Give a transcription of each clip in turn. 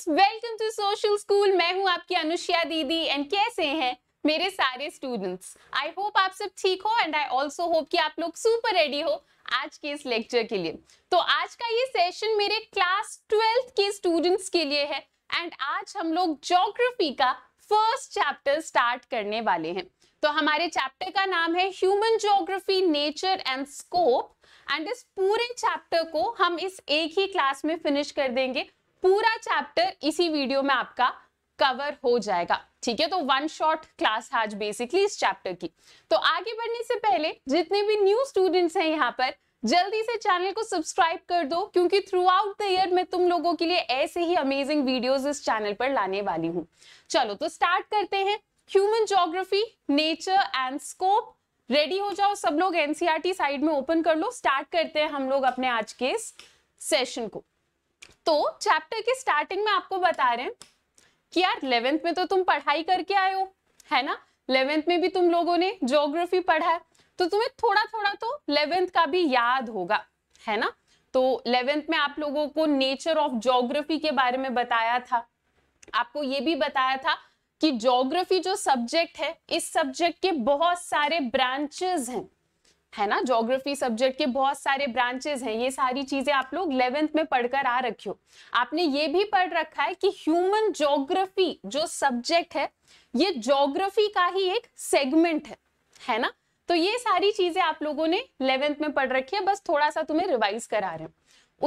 Students welcome to social school मैं हूं आपकी अनुष्या दीदी एंड कैसे हैं मेरे सारे स्टूडेंट्स आई होप आप सब ठीक हो एंड आई आल्सो होप कि आप लोग सुपर रेडी हो आज के इस लेक्चर के लिए तो आज का ये सेशन मेरे क्लास ट्वेल्थ के स्टूडेंट्स के लिए है एंड आज हम लोग जोग्राफी का फर्स्ट चैप्टर स्टार्ट करने वाले हैं तो हमारे चैप्टर का नाम है human geography nature and scope and इस पूरे चैप्टर को हम इस एक ही क्लास में फिनिश कर देंगे पूरा चैप्टर इसी वीडियो में आपका कवर हो जाएगा ठीक है तो वन शॉट क्लास आज बेसिकली इस चैप्टर की तो आगे बढ़ने से पहले जितने भी न्यू स्टूडेंट्स हैं यहाँ पर जल्दी से चैनल को सब्सक्राइब कर दो क्योंकि थ्रू आउट द ईयर मैं तुम लोगों के लिए ऐसे ही अमेजिंग वीडियोस इस चैनल पर लाने वाली हूँ चलो तो स्टार्ट करते हैं human geography nature and scope ready हो जाओ सब लोग एनसीआरटी साइड e में ओपन कर लो स्टार्ट करते हैं हम लोग अपने आज के इस सेशन को तो चैप्टर के स्टार्टिंग में आपको बता रहे हैं कि यार इलेवेंथ में तो तुम पढ़ाई करके आए हो है ना इलेवेंथ में भी तुम लोगों ने ज्योग्राफी पढ़ा है तो तुम्हें थोड़ा थोड़ा तो इलेवेंथ का भी याद होगा है ना तो इलेवेंथ में आप लोगों को नेचर ऑफ ज्योग्राफी के बारे में बताया था आपको ये भी बताया था कि ज्योग्राफी जो सब्जेक्ट है इस सब्जेक्ट के बहुत सारे ब्रांचेस हैं है ना जोग्राफी सब्जेक्ट के बहुत सारे ब्रांचेस हैं ये सारी चीजें आप लोग इलेवेंथ में पढ़कर आ रखी हो आपने ये भी पढ़ रखा है कि ह्यूमन जोग्राफी जो सब्जेक्ट है ये जोग्राफी का ही एक सेगमेंट है है ना तो ये सारी चीजें आप लोगों ने इलेवेंथ में पढ़ रखी है बस थोड़ा सा तुम्हें रिवाइज करा रहे हैं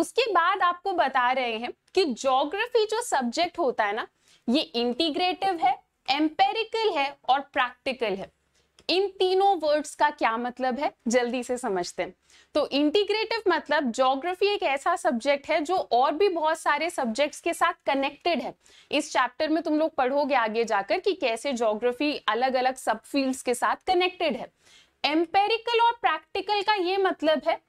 उसके बाद आपको बता रहे हैं कि जोग्राफी जो सब्जेक्ट होता है ना ये इंटीग्रेटिव है एम्पेरिकल है और प्रैक्टिकल है इन तीनों वर्ड्स का क्या मतलब है जल्दी से समझते हैं तो इंटीग्रेटिव मतलब ज्योग्राफी एक ऐसा सब्जेक्ट है जो और भी बहुत सारे सब्जेक्ट्स के साथ कनेक्टेड है इस चैप्टर में तुम लोग पढ़ोगे आगे जाकर कि कैसे ज्योग्राफी अलग अलग सब फील्ड्स के साथ कनेक्टेड है एम्पेरिकल और प्रैक्टिकल का ये मतलब है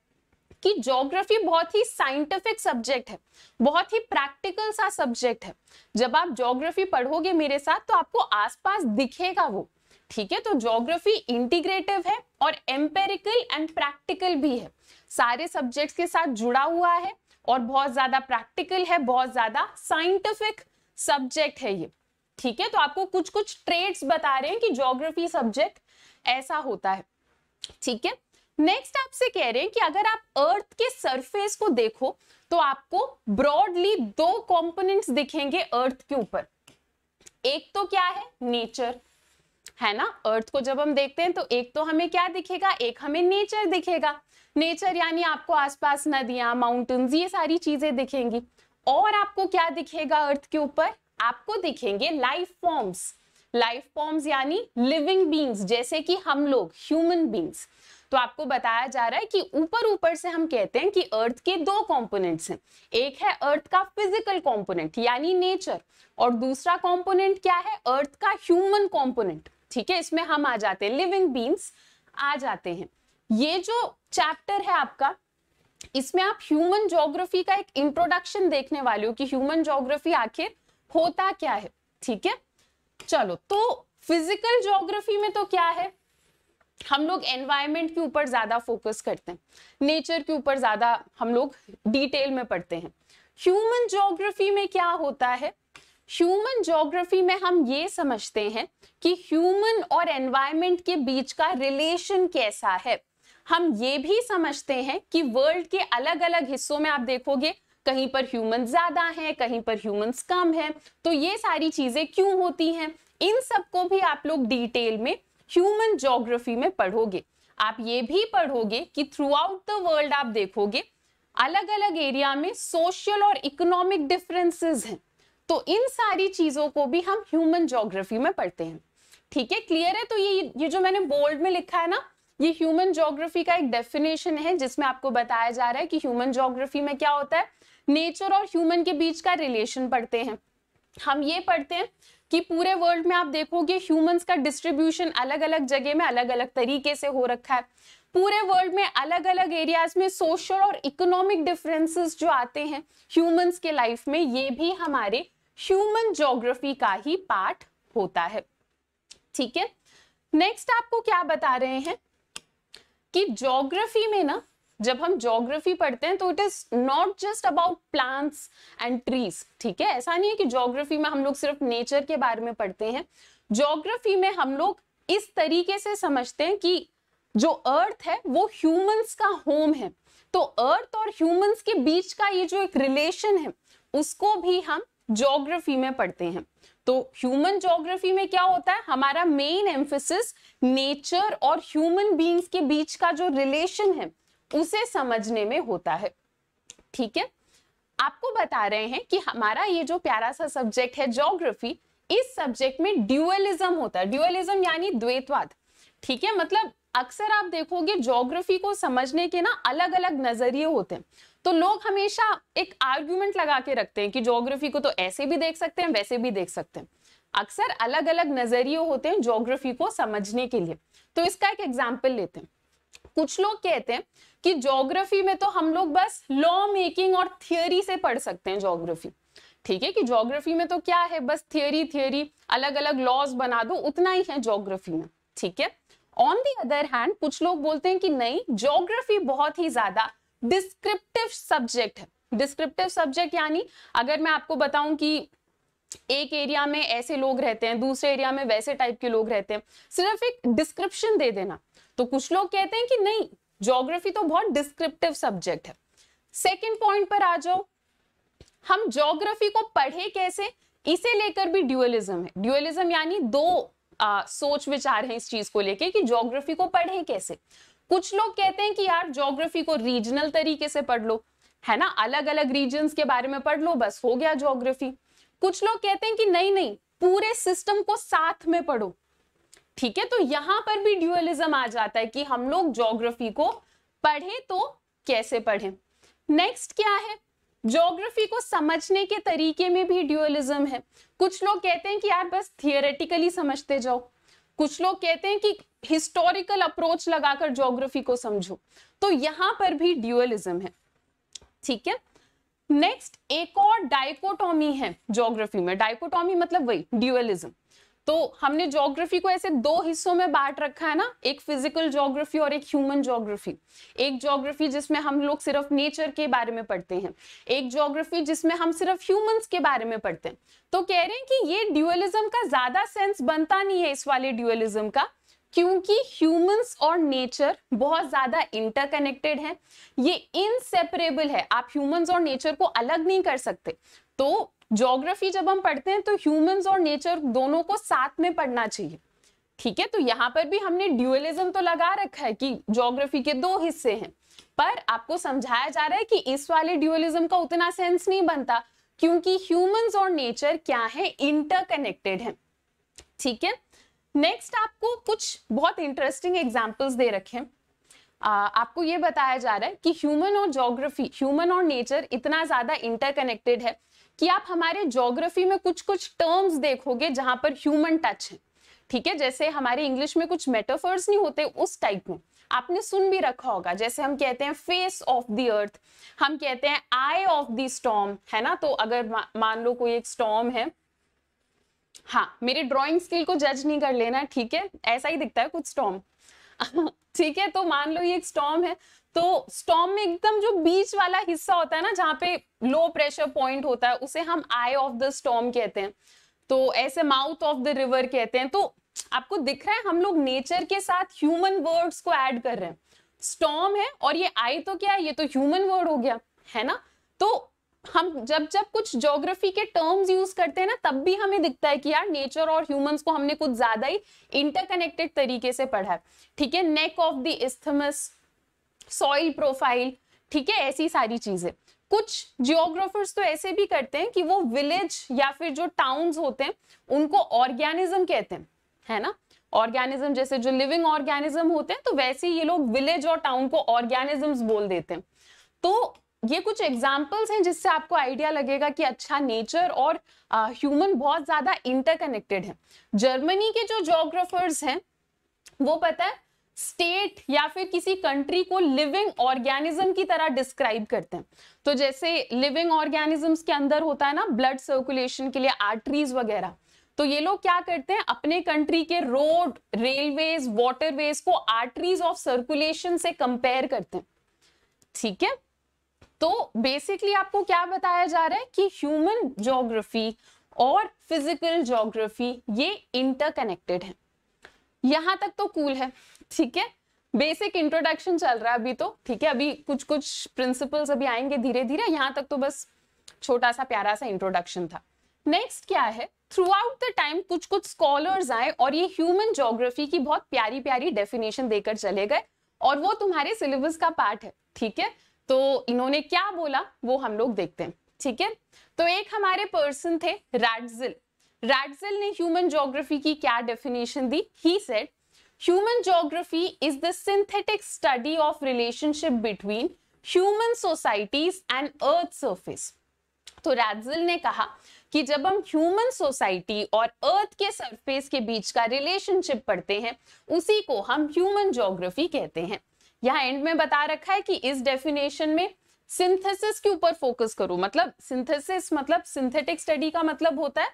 कि ज्योग्राफी बहुत ही साइंटिफिक सब्जेक्ट है बहुत ही प्रैक्टिकल सा सब्जेक्ट है जब आप ज्योग्राफी पढ़ोगे मेरे साथ तो आपको आसपास दिखेगा वो ठीक है तो ज्योग्राफी इंटीग्रेटिव है और एम्पेरिकल एंड प्रैक्टिकल भी है सारे सब्जेक्ट्स के साथ जुड़ा हुआ है और बहुत ज्यादा प्रैक्टिकल है बहुत ज्यादा साइंटिफिक सब्जेक्ट है ये ठीक है तो आपको कुछ कुछ ट्रेड्स बता रहे हैं कि ज्योग्राफी सब्जेक्ट ऐसा होता है ठीक है नेक्स्ट आपसे कह रहे हैं कि अगर आप अर्थ के सरफेस को देखो तो आपको ब्रॉडली दो कंपोनेंट्स दिखेंगे अर्थ के ऊपर एक तो क्या है नेचर है ना अर्थ को जब हम देखते हैं तो एक तो हमें क्या दिखेगा एक हमें नेचर दिखेगा नेचर यानी आपको आसपास नदियां माउंटेन्स ये सारी चीजें दिखेंगी और आपको क्या दिखेगा अर्थ के ऊपर आपको दिखेंगे लाइफ फॉर्म्स लाइफ फॉर्म्स यानी लिविंग बींग्स जैसे कि हम लोग ह्यूमन बींग्स तो आपको बताया जा रहा है कि ऊपर ऊपर से हम कहते हैं कि अर्थ के दो कंपोनेंट्स हैं एक है अर्थ का फिजिकल कंपोनेंट यानी नेचर और दूसरा कंपोनेंट क्या है अर्थ का ह्यूमन कंपोनेंट ठीक है इसमें हम आ जाते हैं लिविंग बींग्स आ जाते हैं ये जो चैप्टर है आपका इसमें आप ह्यूमन ज्योग्राफी का एक इंट्रोडक्शन देखने वाले हो कि ह्यूमन ज्योग्राफी आखिर होता क्या है ठीक है चलो तो फिजिकल ज्योग्राफी में तो क्या है हम लोग एनवायरमेंट के ऊपर ज्यादा फोकस करते हैं नेचर के ऊपर ज्यादा हम लोग डिटेल में पढ़ते हैं ह्यूमन ज्योग्राफी में क्या होता है ह्यूमन जोग्राफी में हम ये समझते हैं कि ह्यूमन और एनवायरमेंट के बीच का रिलेशन कैसा है हम ये भी समझते हैं कि वर्ल्ड के अलग अलग हिस्सों में आप देखोगे कहीं पर ह्यूमन ज्यादा है कहीं पर ह्यूमन कम है तो ये सारी चीजें क्यों होती हैं इन सबको भी आप लोग डिटेल में ह्यूमन जोग्राफी में पढ़ोगे आप ये भी पढ़ोगे कि थ्रू आउट द वर्ल्ड आप देखोगे अलग अलग एरिया में सोशल और इकोनॉमिक डिफरेंसेस हैं तो इन सारी चीजों को भी हम ह्यूमन जोग्राफी में पढ़ते हैं ठीक है क्लियर है तो ये ये जो मैंने बोल्ड में लिखा है ना ये ह्यूमन जोग्राफी का एक डेफिनेशन है जिसमें आपको बताया जा रहा है कि ह्यूमन जोग्राफी में क्या होता है नेचर और ह्यूमन के बीच का रिलेशन पढ़ते हैं हम ये पढ़ते हैं कि पूरे वर्ल्ड में आप देखोगे ह्यूमंस का डिस्ट्रीब्यूशन अलग अलग जगह में अलग अलग तरीके से हो रखा है पूरे वर्ल्ड में अलग अलग एरियाज में सोशल और इकोनॉमिक डिफरेंसेस जो आते हैं ह्यूमंस के लाइफ में ये भी हमारे ह्यूमन जोग्राफी का ही पार्ट होता है ठीक है नेक्स्ट आपको क्या बता रहे हैं कि जोग्राफी में ना जब हम जोग्राफी पढ़ते हैं तो it is not just about plants and trees ठीक है ऐसा नहीं है कि जोग्राफी में हम लोग सिर्फ नेचर के बारे में पढ़ते हैं जोग्राफी में हम लोग इस तरीके से समझते हैं कि जो अर्थ है वो ह्यूमंस का होम है तो अर्थ और ह्यूमंस के बीच का ये जो एक रिलेशन है उसको भी हम जोग्राफी में पढ़ते हैं तो ह्यूमन जोग्राफी में क्या होता है हमारा मेन एम्फोसिस नेचर और ह्यूमन बींग्स के बीच का जो रिलेशन है उसे समझने में होता है ठीक है आपको बता रहे हैं कि हमारा ये जो प्यारा सा सब्जेक्ट है जोग्राफी इस सब्जेक्ट में ड्यूअलिज्म होता है ड्यूअलिज्म यानी द्वैतवाद ठीक है मतलब अक्सर आप देखोगे ज्योग्राफी को समझने के ना अलग अलग नजरिए होते हैं तो लोग हमेशा एक आर्ग्यूमेंट लगा के रखते हैं कि जोग्राफी को तो ऐसे भी देख सकते हैं वैसे भी देख सकते हैं अक्सर अलग अलग नजरिए होते हैं जोग्राफी को समझने के लिए तो इसका एक एग्जाम्पल लेते हैं कुछ लोग कहते हैं कि जोग्राफी में तो हम लोग बस लॉ मेकिंग और थियोरी से पढ़ सकते हैं जोग्राफी ठीक है कि जोग्राफी में तो क्या है बस थियोरी थियोरी अलग अलग लॉज बना दो उतना ही है जोग्राफी में ठीक है ऑन दी अदर हैंड कुछ लोग बोलते हैं कि नहीं जोग्राफी बहुत ही ज्यादा डिस्क्रिप्टिव सब्जेक्ट है डिस्क्रिप्टिव सब्जेक्ट यानी अगर मैं आपको बताऊं कि एक एरिया में ऐसे लोग रहते हैं दूसरे एरिया में वैसे टाइप के लोग रहते हैं सिर्फ एक डिस्क्रिप्शन दे देना तो कुछ लोग कहते हैं कि नहीं ज्योग्राफी तो बहुत डिस्क्रिप्टिव सब्जेक्ट है सेकेंड पॉइंट पर आ जाओ हम ज्योग्राफी को पढ़े कैसे इसे लेकर भी ड्यूअलिज्म है ड्यूअलिज्म यानी दो आ, सोच विचार है इस चीज को लेके कि ज्योग्राफी को पढ़े कैसे कुछ लोग कहते हैं कि यार ज्योग्राफी को रीजनल तरीके से पढ़ लो है ना अलग अलग रीजन के बारे में पढ़ लो बस हो गया ज्योग्राफी कुछ लोग कहते हैं कि नहीं नहीं पूरे सिस्टम को साथ में पढ़ो ठीक है तो यहां पर भी ड्यूअलिज्म आ जाता है कि हम लोग ज्योग्राफी को पढ़े तो कैसे पढ़े नेक्स्ट क्या है ज्योग्राफी को समझने के तरीके में भी ड्यूअलिज्म है कुछ लोग कहते हैं कि यार बस थियोरेटिकली समझते जाओ कुछ लोग कहते हैं कि हिस्टोरिकल अप्रोच लगाकर ज्योग्राफी को समझो तो यहां पर भी ड्यूअलिज्म है ठीक है नेक्स्ट एक और डाइकोटॉमी है ज्योग्राफी में डाइकोटॉमी मतलब वही ड्यूअलिज्म तो हमने जोग्राफी को ऐसे दो हिस्सों में बांट रखा है ना एक फिजिकल जोग्राफी और एक ह्यूमन जोग्राफी एक जोग्राफी जिसमें हम लोग सिर्फ नेचर के बारे में पढ़ते हैं एक जोग्राफी जिसमें हम सिर्फ ह्यूमंस के बारे में पढ़ते हैं तो कह रहे हैं कि ये ड्यूअलिज्म का ज्यादा सेंस बनता नहीं है इस वाले ड्यूअलिज्म का क्योंकि ह्यूमंस और नेचर बहुत ज्यादा इंटरकनेक्टेड है ये इनसेपरेबल है आप ह्यूमंस और नेचर को अलग नहीं कर सकते तो ज्योग्राफी जब हम पढ़ते हैं तो ह्यूमंस और नेचर दोनों को साथ में पढ़ना चाहिए ठीक है तो यहाँ पर भी हमने ड्यूअलिज्म तो लगा रखा है कि ज्योग्राफी के दो हिस्से हैं पर आपको समझाया जा रहा है कि इस वाले ड्यूअलिज्म का उतना सेंस नहीं बनता क्योंकि ह्यूमंस और नेचर क्या है इंटरकनेक्टेड है ठीक है नेक्स्ट आपको कुछ बहुत इंटरेस्टिंग एग्जाम्पल्स दे रखे हैं आपको ये बताया जा रहा है कि ह्यूमन और ज्योग्राफी ह्यूमन और नेचर इतना ज्यादा इंटरकनेक्टेड है कि आप हमारे जोग्राफी में कुछ कुछ टर्म्स देखोगे जहां पर ह्यूमन टच है ठीक है जैसे हमारे इंग्लिश में कुछ मेटाफर्स नहीं होते उस टाइप में आपने सुन भी रखा होगा जैसे हम कहते हैं फेस ऑफ द अर्थ हम कहते हैं आई ऑफ द स्टॉम है ना तो अगर मान लो कोई एक स्टॉम है हाँ मेरे ड्राइंग स्किल को जज नहीं कर लेना ठीक है ऐसा ही दिखता है कुछ स्टॉम ठीक है तो मान लो ये एक स्टॉम है तो स्टॉम में एकदम जो बीच वाला हिस्सा होता है ना जहाँ पे लो प्रेशर पॉइंट होता है उसे हम आई ऑफ द स्टॉम कहते हैं तो ऐसे माउथ ऑफ द रिवर कहते हैं तो आपको दिख रहा है हम लोग नेचर के साथ ह्यूमन वर्ड्स को ऐड कर रहे हैं स्टॉम है और ये आई तो क्या है ये तो ह्यूमन वर्ड हो गया है ना तो हम जब जब कुछ ज्योग्राफी के टर्म्स यूज करते हैं ना तब भी हमें दिखता है कि यार नेचर और ह्यूमंस को हमने कुछ ज्यादा ही इंटरकनेक्टेड तरीके से पढ़ा है ठीक है neck of the isthmus soil profile ठीक है ऐसी सारी चीजें कुछ जियोग्राफर्स तो ऐसे भी करते हैं कि वो विलेज या फिर जो टाउन्स होते हैं उनको ऑर्गेनिज्म कहते हैं है ना ऑर्गेनिज्म जैसे जो लिविंग ऑर्गेनिज्म होते हैं तो वैसे ही ये लोग विलेज और टाउन को ऑर्गेनिजम्स बोल देते हैं तो ये कुछ एग्जाम्पल्स हैं जिससे आपको आइडिया लगेगा कि अच्छा नेचर और ह्यूमन बहुत ज्यादा इंटरकनेक्टेड है जर्मनी के जो जोग्राफर्स हैं वो पता है स्टेट या फिर किसी कंट्री को लिविंग ऑर्गेनिज्म की तरह डिस्क्राइब करते हैं तो जैसे लिविंग ऑर्गेनिज्म के अंदर होता है ना ब्लड सर्कुलेशन के लिए आर्टरीज वगैरह तो ये लोग क्या करते हैं अपने कंट्री के रोड रेलवेज वाटरवेज को आर्टरीज ऑफ सर्कुलेशन से कंपेयर करते हैं ठीक है तो बेसिकली आपको क्या बताया जा रहा है कि ह्यूमन जोग्राफी और फिजिकल जोग्राफी ये इंटरकनेक्टेड है यहां तक तो कूल cool है ठीक है बेसिक इंट्रोडक्शन चल रहा है अभी तो ठीक है अभी कुछ कुछ प्रिंसिपल्स अभी आएंगे धीरे धीरे यहाँ तक तो बस छोटा सा प्यारा सा इंट्रोडक्शन था नेक्स्ट क्या है थ्रू आउट द टाइम कुछ कुछ स्कॉलर्स आए और ये ह्यूमन जोग्राफी की बहुत प्यारी प्यारी डेफिनेशन देकर चले गए और वो तुम्हारे सिलेबस का पार्ट है ठीक है तो इन्होंने क्या बोला वो हम लोग देखते हैं ठीक है तो एक हमारे पर्सन थे रैडजिल रैडजिल ने ह्यूमन जोग्राफी की क्या डेफिनेशन दी he said human geography is the synthetic study of relationship between human societies and earth surface तो रैजल ने कहा कि जब हम ह्यूमन सोसाइटी और अर्थ के सरफेस के बीच का रिलेशनशिप पढ़ते हैं उसी को हम ह्यूमन ज्योग्राफी कहते हैं यहाँ एंड में बता रखा है कि इस डेफिनेशन में सिंथेसिस के ऊपर फोकस करो मतलब सिंथेसिस मतलब सिंथेटिक स्टडी का मतलब होता है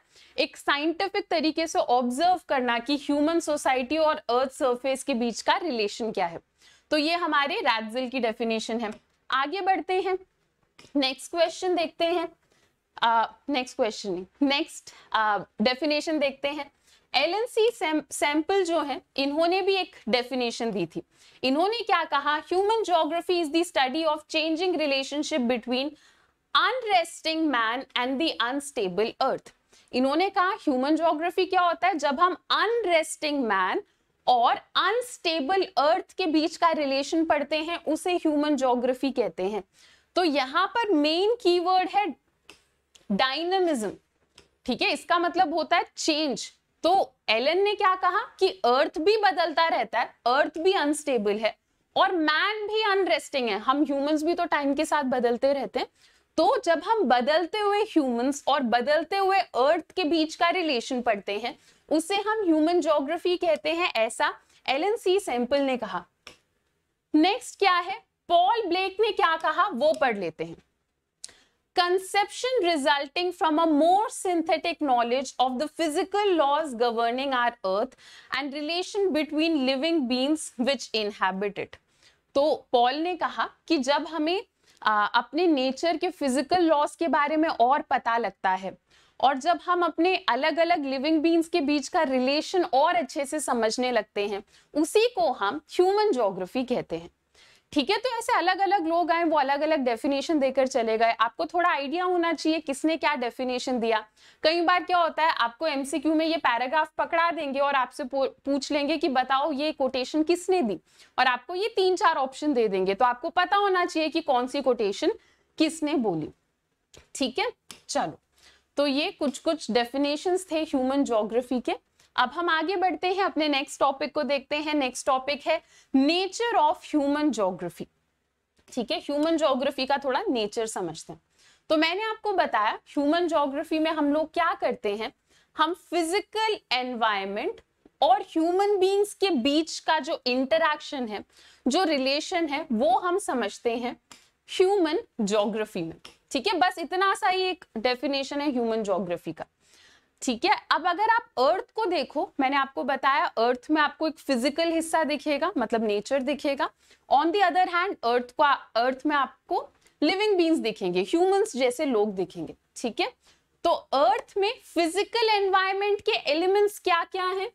एक साइंटिफिक तरीके से ऑब्जर्व करना कि ह्यूमन सोसाइटी और अर्थ सरफेस के बीच का रिलेशन क्या है तो ये हमारे रैटजिल की डेफिनेशन है आगे बढ़ते हैं नेक्स्ट क्वेश्चन देखते हैं नेक्स्ट क्वेश्चन नेक्स्ट डेफिनेशन देखते हैं एल एन सी सैंपल जो है इन्होंने भी एक डेफिनेशन दी थी इन्होंने क्या कहा human geography is the study of changing relationship between unresting man and the unstable earth इन्होंने कहा ह्यूमन जोग्राफी क्या होता है जब हम अनरेस्टिंग मैन और अनस्टेबल अर्थ के बीच का रिलेशन पढ़ते हैं उसे ह्यूमन जोग्राफी कहते हैं तो यहां पर मेन कीवर्ड है डायनेमिज्म ठीक है इसका मतलब होता है चेंज तो एलन ने क्या कहा कि अर्थ भी बदलता रहता है अर्थ भी अनस्टेबल है और मैन भी अनरेस्टिंग है हम ह्यूमंस भी तो टाइम के साथ बदलते रहते हैं तो जब हम बदलते हुए ह्यूमंस और बदलते हुए अर्थ के बीच का रिलेशन पढ़ते हैं उसे हम ह्यूमन जोग्राफी कहते हैं ऐसा एलन सी सैंपल ने कहा नेक्स्ट क्या है पॉल ब्लेक ने क्या कहा वो पढ़ लेते हैं conception resulting from a more synthetic knowledge of the physical laws governing our earth and relation between living beings which inhabit it. तो पॉल ने कहा कि जब हमें आ, अपने नेचर के फिजिकल लॉस के बारे में और पता लगता है और जब हम अपने अलग अलग लिविंग बींग्स के बीच का रिलेशन और अच्छे से समझने लगते हैं उसी को हम ह्यूमन जोग्राफी कहते हैं ठीक है तो ऐसे अलग अलग लोग आए वो अलग अलग डेफिनेशन देकर चले गए आपको थोड़ा आइडिया होना चाहिए किसने क्या डेफिनेशन दिया कई बार क्या होता है आपको एमसीक्यू में ये पैराग्राफ पकड़ा देंगे और आपसे पूछ लेंगे कि बताओ ये कोटेशन किसने दी और आपको ये तीन चार ऑप्शन दे देंगे तो आपको पता होना चाहिए कि कौन सी कोटेशन किसने बोली ठीक है चलो तो ये कुछ कुछ डेफिनेशन थे ह्यूमन जोग्राफी के अब हम आगे बढ़ते हैं अपने नेक्स्ट टॉपिक को देखते हैं नेक्स्ट टॉपिक है नेचर ऑफ ह्यूमन जोग्राफी ठीक है ह्यूमन जोग्राफी का थोड़ा नेचर समझते हैं तो मैंने आपको बताया ह्यूमन जोग्राफी में हम लोग क्या करते हैं हम फिजिकल एनवायरमेंट और ह्यूमन बींग्स के बीच का जो इंटरक्शन है जो रिलेशन है वो हम समझते हैं ह्यूमन जोग्राफी में ठीक है बस इतना सा ही एक डेफिनेशन है ह्यूमन जोग्राफी का ठीक है अब अगर आप अर्थ को देखो मैंने आपको बताया अर्थ में आपको एक फिजिकल हिस्सा दिखेगा मतलब नेचर दिखेगा on the other hand earth को अर्थ में आपको लिविंग बींग्स दिखेंगे ह्यूमंस जैसे लोग दिखेंगे ठीक है तो अर्थ में फिजिकल एनवायरमेंट के एलिमेंट्स क्या क्या हैं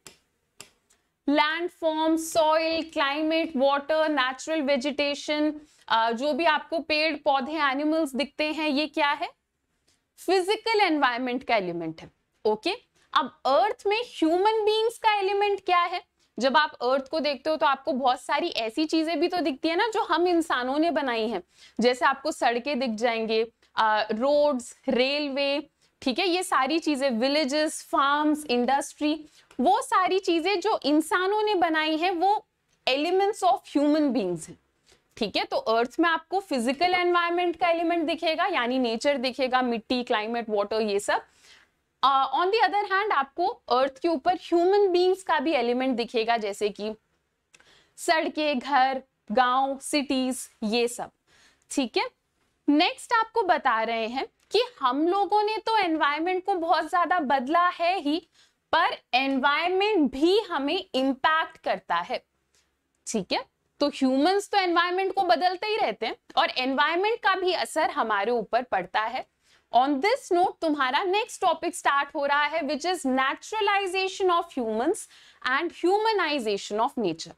land form soil climate water natural vegetation जो भी आपको पेड़ पौधे एनिमल्स दिखते हैं ये क्या है फिजिकल एनवायरमेंट का एलिमेंट है ओके अब अर्थ में ह्यूमन बींग्स का एलिमेंट क्या है जब आप अर्थ को देखते हो तो आपको बहुत सारी ऐसी चीजें भी तो दिखती है ना जो हम इंसानों ने बनाई हैं जैसे आपको सड़कें दिख जाएंगे रोड्स रेलवे ठीक है ये सारी चीजें विलेजेस फार्म्स इंडस्ट्री वो सारी चीजें जो इंसानों ने बनाई हैं वो एलिमेंट्स ऑफ ह्यूमन बींग्स हैं ठीक है तो अर्थ में आपको फिजिकल एनवायरमेंट का एलिमेंट दिखेगा यानी नेचर दिखेगा मिट्टी क्लाइमेट वाटर ये सब ऑन द अदर हैंड आपको अर्थ के ऊपर ह्यूमन बींग्स का भी एलिमेंट दिखेगा जैसे कि सड़कें घर गांव सिटीज ये सब ठीक है नेक्स्ट आपको बता रहे हैं कि हम लोगों ने तो एनवायरमेंट को बहुत ज्यादा बदला है ही पर एनवायरमेंट भी हमें इम्पैक्ट करता है ठीक है तो ह्यूमंस तो एनवायरमेंट को बदलते ही रहते हैं और एनवायरमेंट का भी असर हमारे ऊपर पड़ता है ऑन दिस नोट तुम्हारा नेक्स्ट टॉपिक स्टार्ट हो रहा है which is naturalisation of humans and humanisation of nature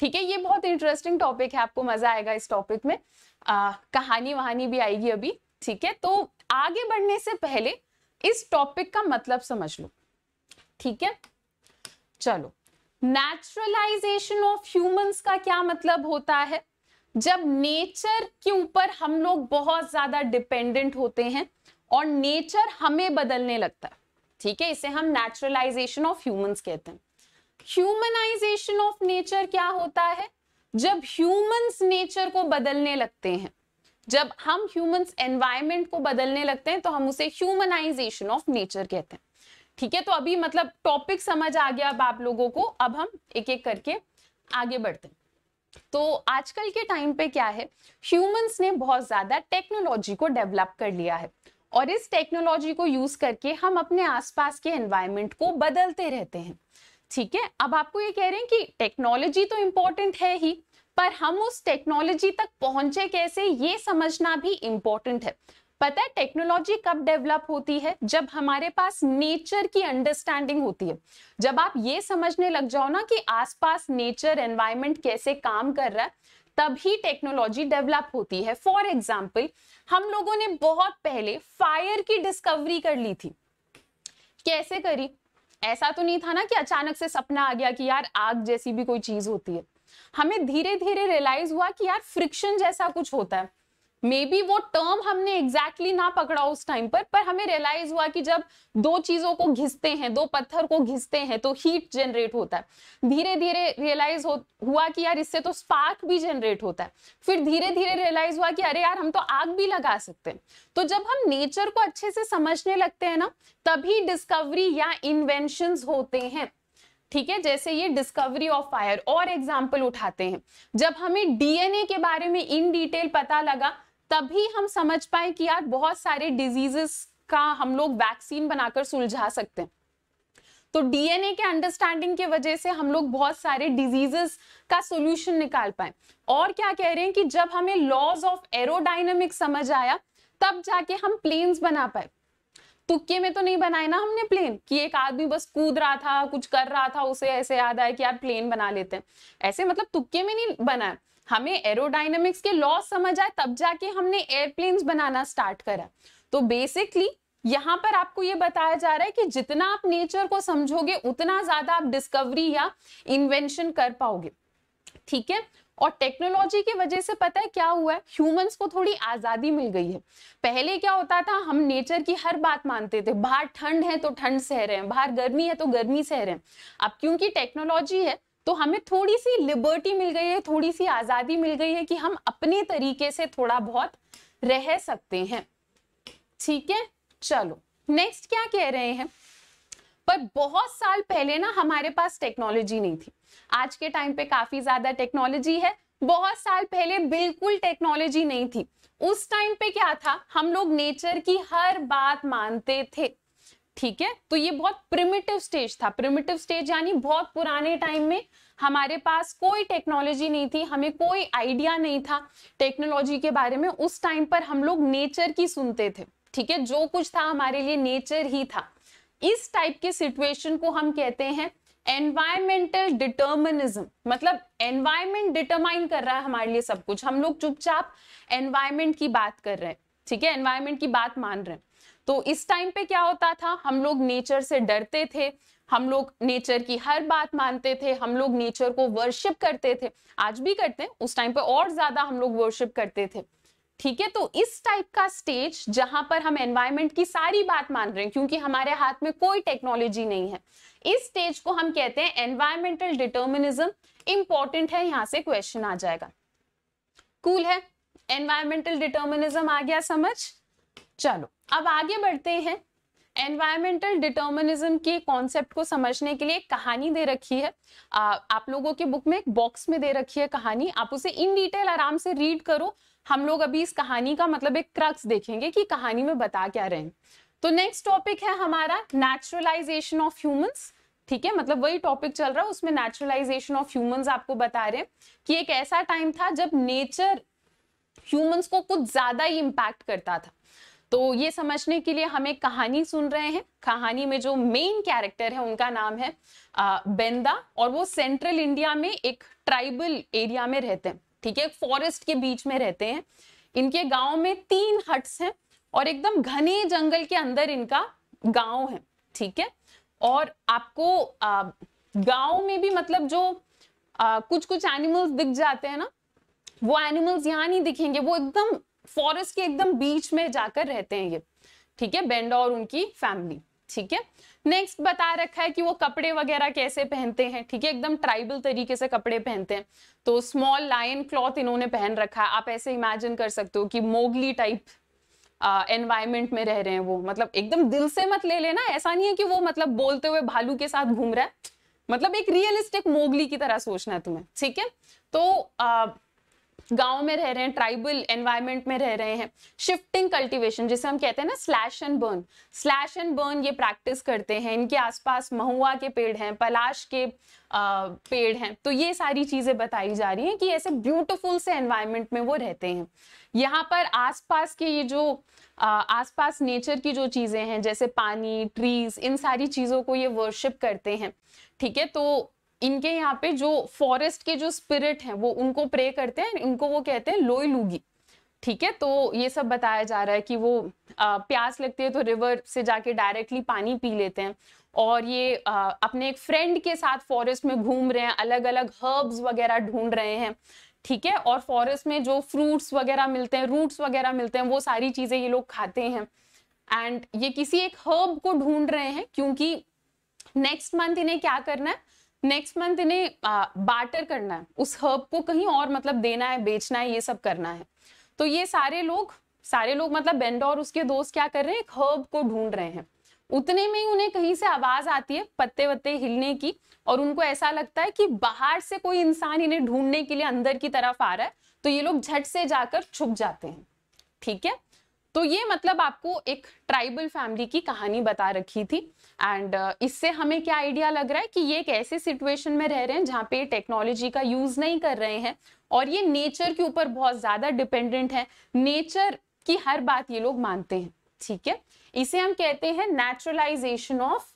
ठीक है ये बहुत इंटरेस्टिंग टॉपिक है आपको मजा आएगा इस टॉपिक में आ, कहानी वहानी भी आएगी अभी ठीक है तो आगे बढ़ने से पहले इस टॉपिक का मतलब समझ लो ठीक है चलो नेचुरलाइजेशन ऑफ ह्यूमंस का क्या मतलब होता है जब नेचर के ऊपर हम लोग बहुत ज्यादा डिपेंडेंट होते हैं और नेचर हमें बदलने लगता है ठीक है इसे हम नेचुरलाइजेशन ऑफ ह्यूमंस कहते हैं ह्यूमनाइजेशन ऑफ नेचर क्या होता है जब ह्यूमंस नेचर को बदलने लगते हैं जब हम ह्यूमंस एनवायरमेंट को बदलने लगते हैं तो हम उसे ह्यूमनाइजेशन ऑफ नेचर कहते हैं ठीक है तो अभी मतलब टॉपिक समझ आ गया अब आप लोगों को अब हम एक एक करके आगे बढ़ते हैं तो आजकल के टाइम पे क्या है ह्यूमंस ने बहुत ज्यादा टेक्नोलॉजी को डेवलप कर लिया है और इस टेक्नोलॉजी को यूज करके हम अपने आसपास के एनवायरमेंट को बदलते रहते हैं ठीक है अब आपको ये कह रहे हैं कि टेक्नोलॉजी तो इम्पोर्टेंट है ही पर हम उस टेक्नोलॉजी तक पहुंचे कैसे ये समझना भी इम्पोर्टेंट है पता है टेक्नोलॉजी कब डेवलप होती है जब हमारे पास नेचर की अंडरस्टैंडिंग होती है जब आप ये समझने लग जाओ ना कि आसपास नेचर एनवायरमेंट कैसे काम कर रहा है तभी टेक्नोलॉजी डेवलप होती है फॉर एग्जाम्पल हम लोगों ने बहुत पहले फायर की डिस्कवरी कर ली थी कैसे करी ऐसा तो नहीं था ना कि अचानक से सपना आ गया कि यार आग जैसी भी कोई चीज होती है हमें धीरे धीरे रियलाइज हुआ कि यार फ्रिक्शन जैसा कुछ होता है मे बी वो टर्म हमने एग्जैक्टली exactly ना पकड़ा उस टाइम पर पर हमें रियलाइज हुआ कि जब दो चीजों को घिसते हैं दो पत्थर को घिसते हैं तो हीट जनरेट होता है धीरे धीरे रियलाइज हुआ कि यार इससे तो स्पार्क भी जनरेट होता है फिर धीरे धीरे रियलाइज हुआ कि अरे यार हम तो आग भी लगा सकते हैं तो जब हम नेचर को अच्छे से समझने लगते हैं ना तभी डिस्कवरी या इन्वेंशन होते हैं ठीक है जैसे ये डिस्कवरी ऑफ फायर और एग्जाम्पल उठाते हैं जब हमें डीएनए के बारे में इन डिटेल पता लगा तभी हम समझ पाए कि यार बहुत सारे डिजीजेस का हम लोग वैक्सीन बनाकर सुलझा सकते हैं तो डीएनए के अंडरस्टैंडिंग के वजह से हम लोग बहुत सारे डिजीजेस का सोल्यूशन निकाल पाए और क्या कह रहे हैं कि जब हमें लॉज ऑफ एरोडाइनमिक समझ आया तब जाके हम प्लेन्स बना पाए तुक्के में तो नहीं बनाए ना हमने प्लेन कि एक आदमी बस कूद रहा था कुछ कर रहा था उसे ऐसे याद आया कि यार प्लेन बना लेते हैं ऐसे मतलब तुक्के में नहीं बनाया हमें एरोडाइनमिक्स के लॉ समझ आए तब जाके हमने एयरप्लेन्स बनाना स्टार्ट करा तो बेसिकली यहाँ पर आपको ये बताया जा रहा है कि जितना आप नेचर को समझोगे उतना ज्यादा आप डिस्कवरी या इन्वेंशन कर पाओगे ठीक है और टेक्नोलॉजी की वजह से पता है क्या हुआ है ह्यूमंस को थोड़ी आज़ादी मिल गई है पहले क्या होता था हम नेचर की हर बात मानते थे बाहर ठंड है तो ठंड सह रहे हैं बाहर गर्मी है तो गर्मी सह रहे हैं अब क्योंकि टेक्नोलॉजी है तो हमें थोड़ी सी लिबर्टी मिल गई है थोड़ी सी आज़ादी मिल गई है कि हम अपने तरीके से थोड़ा बहुत रह सकते हैं ठीक है चलो नेक्स्ट क्या कह रहे हैं पर बहुत साल पहले ना हमारे पास टेक्नोलॉजी नहीं थी आज के टाइम पे काफी ज्यादा टेक्नोलॉजी है बहुत साल पहले बिल्कुल टेक्नोलॉजी नहीं थी उस टाइम पे क्या था हम लोग नेचर की हर बात मानते थे ठीक है तो ये बहुत प्रिमिटिव स्टेज था प्रिमिटिव स्टेज यानी बहुत पुराने टाइम में हमारे पास कोई टेक्नोलॉजी नहीं थी हमें कोई आइडिया नहीं था टेक्नोलॉजी के बारे में उस टाइम पर हम लोग नेचर की सुनते थे ठीक है जो कुछ था हमारे लिए नेचर ही था इस टाइप के सिचुएशन को हम कहते हैं एनवायरमेंटल डिटर्मिनिज्म मतलब एनवायरमेंट डिटरमाइन कर रहा है हमारे लिए सब कुछ हम लोग चुपचाप एनवायरमेंट की बात कर रहे हैं ठीक है एनवायरमेंट की बात मान रहे हैं तो इस टाइम पे क्या होता था हम लोग नेचर से डरते थे हम लोग नेचर की हर बात मानते थे हम लोग नेचर को वर्शिप करते थे आज भी करते हैं उस टाइम पे और ज्यादा हम लोग वर्शिप करते थे ठीक है तो इस टाइप का स्टेज जहां पर हम एनवायरमेंट की सारी बात मान रहे हैं क्योंकि हमारे हाथ में कोई टेक्नोलॉजी नहीं है इस स्टेज को हम कहते हैं एनवायरमेंटल डिटर्मिनिज्म इंपॉर्टेंट है यहां से क्वेश्चन आ जाएगा कूल cool है एनवायरमेंटल डिटर्मिनिज्म आ गया समझ चलो अब आगे बढ़ते हैं एनवायरमेंटल डिटर्मिनिज्म के कॉन्सेप्ट को समझने के लिए कहानी दे रखी है आ, आप लोगों के बुक में एक बॉक्स में दे रखी है कहानी आप उसे इन डिटेल आराम से रीड करो हम लोग अभी इस कहानी का मतलब एक क्रक्स देखेंगे कि कहानी में बता क्या रहे हैं तो नेक्स्ट टॉपिक है हमारा नेचुरलाइजेशन ऑफ ह्यूमंस ठीक है मतलब वही टॉपिक चल रहा है उसमें नेचुरलाइजेशन ऑफ ह्यूम आपको बता रहे हैं कि एक ऐसा टाइम था जब नेचर ह्यूमन्स को कुछ ज्यादा ही इम्पैक्ट करता था तो ये समझने के लिए हम एक कहानी सुन रहे हैं कहानी में जो मेन कैरेक्टर है उनका नाम है बेंदा और वो सेंट्रल इंडिया में एक ट्राइबल एरिया में रहते हैं ठीक है फॉरेस्ट के बीच में रहते हैं इनके गांव में तीन हट्स हैं और एकदम घने जंगल के अंदर इनका गांव है ठीक है और आपको गांव में भी मतलब जो आ, कुछ कुछ एनिमल्स दिख जाते हैं ना वो एनिमल्स यहाँ नहीं दिखेंगे वो एकदम फॉरेस्ट के एकदम बीच में जाकर रहते हैं ये ठीक है बेंडो और उनकी फैमिली ठीक है नेक्स्ट बता रखा है कि वो कपड़े वगैरह कैसे पहनते हैं ठीक है एकदम ट्राइबल तरीके से कपड़े पहनते हैं तो स्मॉल लाइन क्लॉथ इन्होंने पहन रखा है आप ऐसे इमेजिन कर सकते हो कि मोगली टाइप एनवायरमेंट में रह रहे हैं वो मतलब एकदम दिल से मत ले लेना ऐसा नहीं है कि वो मतलब बोलते हुए भालू के साथ घूम रहा है मतलब एक रियलिस्टिक मोगली की तरह सोचना है तुम्हें ठीक है तो आ, गांव में रह रहे हैं ट्राइबल एनवायरमेंट में रह रहे हैं शिफ्टिंग कल्टीवेशन जिसे हम कहते हैं ना slash and burn slash and burn ये प्रैक्टिस करते हैं इनके आसपास महुआ के पेड़ हैं पलाश के आ, पेड़ हैं तो ये सारी चीजें बताई जा रही हैं कि ऐसे ब्यूटीफुल से एनवायरमेंट में वो रहते हैं यहाँ पर आसपास के ये जो आसपास नेचर की जो चीजें हैं जैसे पानी ट्रीज इन सारी चीजों को ये वर्शिप करते हैं ठीक है तो इनके यहाँ पे जो फॉरेस्ट के जो स्पिरिट हैं वो उनको प्रे करते हैं इनको वो कहते हैं लोई लूगी ठीक है तो ये सब बताया जा रहा है कि वो आ, प्यास लगती है तो रिवर से जाके डायरेक्टली पानी पी लेते हैं और ये आ, अपने एक फ्रेंड के साथ फॉरेस्ट में घूम रहे हैं अलग अलग हर्ब्स वगैरह ढूंढ रहे हैं ठीक है और फॉरेस्ट में जो फ्रूट्स वगैरह मिलते हैं रूट्स वगैरह मिलते हैं वो सारी चीजें ये लोग खाते हैं एंड ये किसी एक हर्ब को ढूंढ रहे हैं क्योंकि नेक्स्ट मंथ इन्हें क्या करना है नेक्स्ट मंथ इन्हें बार्टर करना है उस हर्ब को कहीं और मतलब देना है बेचना है ये सब करना है तो ये सारे लोग सारे लोग मतलब बेंडो और उसके दोस्त क्या कर रहे हैं एक हर्ब को ढूंढ रहे हैं उतने में ही उन्हें कहीं से आवाज आती है पत्ते वत्ते हिलने की और उनको ऐसा लगता है कि बाहर से कोई इंसान इन्हें ढूंढने के लिए अंदर की तरफ आ रहा है तो ये लोग झट से जाकर छुप जाते हैं ठीक है तो ये मतलब आपको एक ट्राइबल फैमिली की कहानी बता रखी थी एंड uh, इससे हमें क्या आइडिया लग रहा है कि ये एक ऐसी सिचुएशन में रह रहे हैं जहाँ पे टेक्नोलॉजी का यूज नहीं कर रहे हैं और ये नेचर के ऊपर बहुत ज्यादा डिपेंडेंट है नेचर की हर बात ये लोग मानते हैं ठीक है इसे हम कहते हैं नेचुरलाइजेशन ऑफ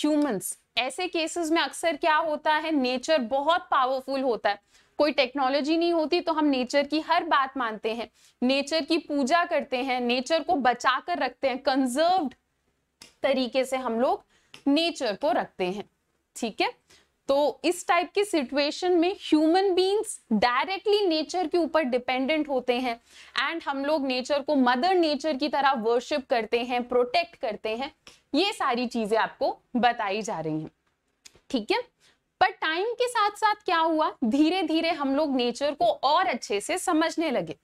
ह्यूमंस ऐसे केसेस में अक्सर क्या होता है नेचर बहुत पावरफुल होता है कोई टेक्नोलॉजी नहीं होती तो हम नेचर की हर बात मानते हैं नेचर की पूजा करते हैं नेचर को बचा कर रखते हैं कंजर्व्ड तरीके से हम लोग नेचर को रखते हैं ठीक है तो इस टाइप की सिचुएशन में ह्यूमन बींग्स डायरेक्टली नेचर के ऊपर डिपेंडेंट होते हैं एंड हम लोग नेचर को मदर नेचर की तरह वर्शिप करते हैं प्रोटेक्ट करते हैं ये सारी चीजें आपको बताई जा रही हैं ठीक है पर टाइम के साथ साथ क्या हुआ धीरे धीरे हम लोग नेचर को और अच्छे से समझने लगे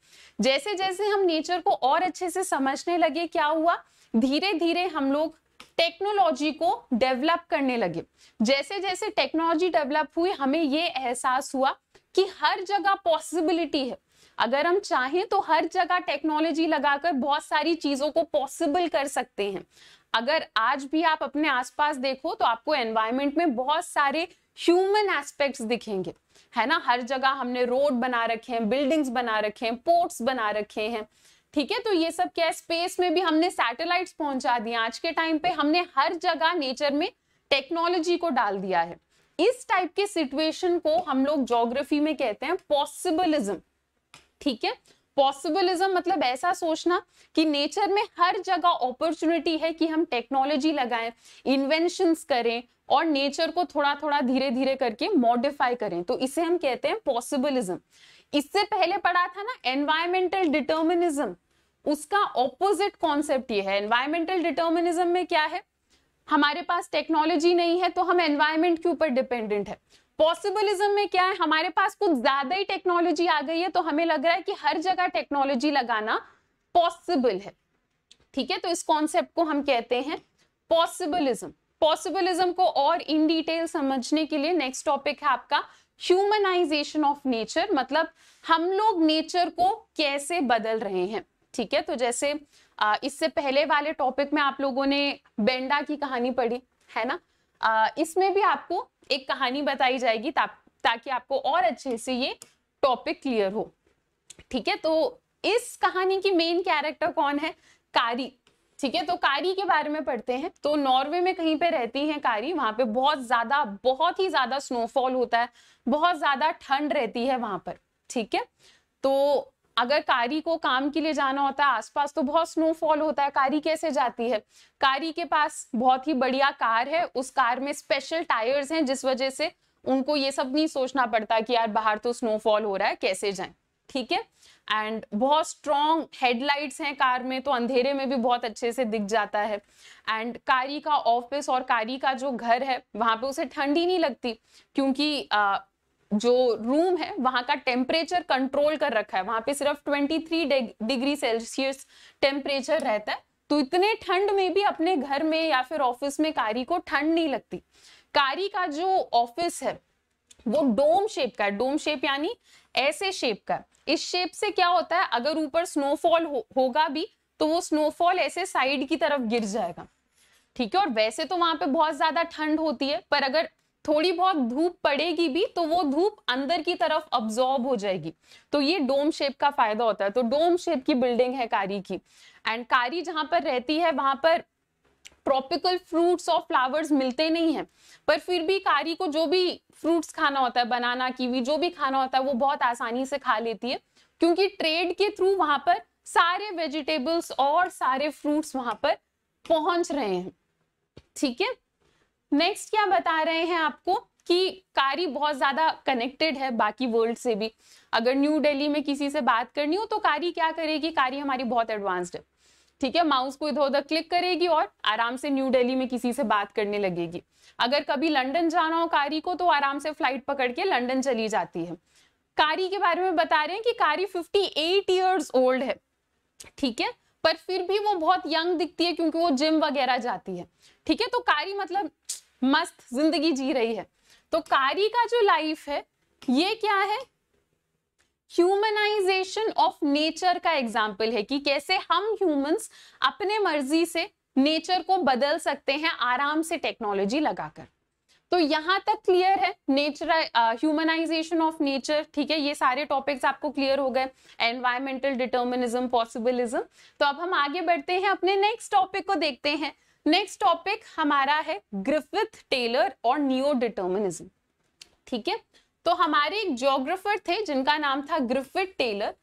जैसे जैसे हम नेचर को और अच्छे से समझने लगे क्या हुआ धीरे धीरे हम लोग टेक्नोलॉजी को डेवलप करने लगे जैसे जैसे टेक्नोलॉजी डेवलप हुई हमें ये एहसास हुआ कि हर जगह पॉसिबिलिटी है अगर हम चाहें तो हर जगह टेक्नोलॉजी लगाकर बहुत सारी चीजों को पॉसिबल कर सकते हैं अगर आज भी आप अपने आसपास देखो तो आपको एनवायरमेंट में बहुत सारे ह्यूमन एस्पेक्ट्स दिखेंगे है ना हर जगह हमने रोड बना रखे हैं बिल्डिंग्स बना रखे हैं पोर्ट्स बना रखे हैं ठीक है तो ये सब क्या है स्पेस में भी हमने सैटेलाइट्स पहुंचा दिए आज के टाइम पे हमने हर जगह नेचर में टेक्नोलॉजी को डाल दिया है इस टाइप के सिचुएशन को हम लोग जोग्राफी में कहते हैं पॉसिबलिज्म ठीक है पॉसिबलिज्म मतलब ऐसा सोचना कि नेचर में हर जगह अपॉर्चुनिटी है कि हम टेक्नोलॉजी लगाएं इन्वेंशन करें और नेचर को थोड़ा थोड़ा धीरे धीरे करके मॉडिफाई करें तो इसे हम कहते हैं पॉसिबलिज्म इससे पहले पढ़ा था ना एनवायरमेंटल डिटर्मिनिज्म उसका ऑपोजिट कॉन्सेप्ट ये है एनवायरमेंटल डिटर्मिनिज्म में क्या है हमारे पास टेक्नोलॉजी नहीं है तो हम एनवायरमेंट के ऊपर डिपेंडेंट है पॉसिबलिज्म में क्या है हमारे पास कुछ ज्यादा ही टेक्नोलॉजी आ गई है तो हमें लग रहा है कि हर जगह टेक्नोलॉजी लगाना पॉसिबल है ठीक है तो इस कॉन्सेप्ट को हम कहते हैं पॉसिबलिज्म पॉसिबलिज्म को और इन डिटेल समझने के लिए नेक्स्ट टॉपिक है आपका ह्यूमनाइजेशन ऑफ नेचर मतलब हम लोग नेचर को कैसे बदल रहे हैं ठीक है तो जैसे इससे पहले वाले टॉपिक में आप लोगों ने बेंडा की कहानी पढ़ी है ना इसमें भी आपको एक कहानी बताई जाएगी ता, ताकि आपको और अच्छे से ये टॉपिक क्लियर हो ठीक है तो इस कहानी की मेन कैरेक्टर कौन है कारी ठीक है तो कारी के बारे में पढ़ते हैं तो नॉर्वे में कहीं पे रहती हैं कारी वहां पे बहुत ज्यादा बहुत ही ज्यादा स्नोफॉल होता है बहुत ज्यादा ठंड रहती है वहां पर ठीक है तो अगर कारी को काम के लिए जाना होता है आसपास तो बहुत स्नोफॉल होता है कारी कैसे जाती है कारी के पास बहुत ही बढ़िया कार है उस कार में स्पेशल टायर्स हैं जिस वजह से उनको ये सब नहीं सोचना पड़ता कि यार बाहर तो स्नोफॉल हो रहा है कैसे जाएं ठीक है एंड बहुत स्ट्रॉन्ग हेडलाइट्स हैं कार में तो अंधेरे में भी बहुत अच्छे से दिख जाता है एंड कारी का ऑफिस और कारी का जो घर है वहाँ पे उसे ठंडी नहीं लगती क्योंकि आ, जो रूम है वहाँ का टेम्परेचर कंट्रोल कर रखा है वहाँ पे सिर्फ 23 डिग्री सेल्सियस टेम्परेचर रहता है तो इतने ठंड में भी अपने घर में या फिर ऑफिस में कारी को ठंड नहीं लगती कारी का जो ऑफिस है वो डोम शेप का है डोम शेप यानी ऐसे शेप का इस शेप से क्या होता है अगर ऊपर स्नोफॉल हो, होगा भी तो वो स्नोफॉल ऐसे साइड की तरफ गिर जाएगा ठीक है और वैसे तो वहां पे बहुत ज्यादा ठंड होती है पर अगर थोड़ी बहुत धूप पड़ेगी भी तो वो धूप अंदर की तरफ अब्जॉर्ब हो जाएगी तो ये डोम शेप का फायदा होता है तो डोम शेप की बिल्डिंग है कारी की एंड कारी जहां पर रहती है वहां पर ट्रॉपिकल फ्रूट्स और फ्लावर्स मिलते नहीं हैं पर फिर भी कारी को जो भी फ्रूट्स खाना होता है बनाना कीवी जो भी खाना होता है वो बहुत आसानी से खा लेती है क्योंकि ट्रेड के थ्रू वहां पर सारे वेजिटेबल्स और सारे फ्रूट्स वहां पर पहुंच रहे हैं ठीक है नेक्स्ट क्या बता रहे हैं आपको कि कारी बहुत ज्यादा कनेक्टेड है बाकी वर्ल्ड से भी अगर न्यू दिल्ली में किसी से बात करनी हो तो कारी क्या करेगी कारी हमारी बहुत एडवांस्ड है ठीक है माउस को इधर उधर क्लिक करेगी और आराम से न्यू दिल्ली में किसी से बात करने लगेगी अगर कभी लंदन जाना हो कारी को तो आराम से फ्लाइट पकड़ के लंदन चली जाती है कारी के बारे में बता रहे हैं कि कारी 58 ईयर्स ओल्ड है ठीक है पर फिर भी वो बहुत यंग दिखती है क्योंकि वो जिम वगैरह जाती है ठीक है तो कारी मतलब मस्त जिंदगी जी रही है तो कारी का जो लाइफ है ये क्या है ह्यूमनाइजेशन ऑफ नेचर का एग्जाम्पल है कि कैसे हम ह्यूमंस अपने मर्जी से नेचर को बदल सकते हैं आराम से टेक्नोलॉजी लगाकर तो यहां तक क्लियर है नेचर ह्यूमनाइजेशन ऑफ नेचर ठीक है ये सारे टॉपिक्स आपको क्लियर हो गए एनवायरमेंटल डिटर्मिनिज्म पॉसिबिलिज्म तो अब हम आगे बढ़ते हैं अपने नेक्स्ट टॉपिक को देखते हैं नेक्स्ट टॉपिक हमारा है ग्रिफिथ टेलर और न्यू डिटर्मिनिज्म ठीक है तो हमारे एक जोग्राफर थे जिनका नाम था ग्रिफिट टेलर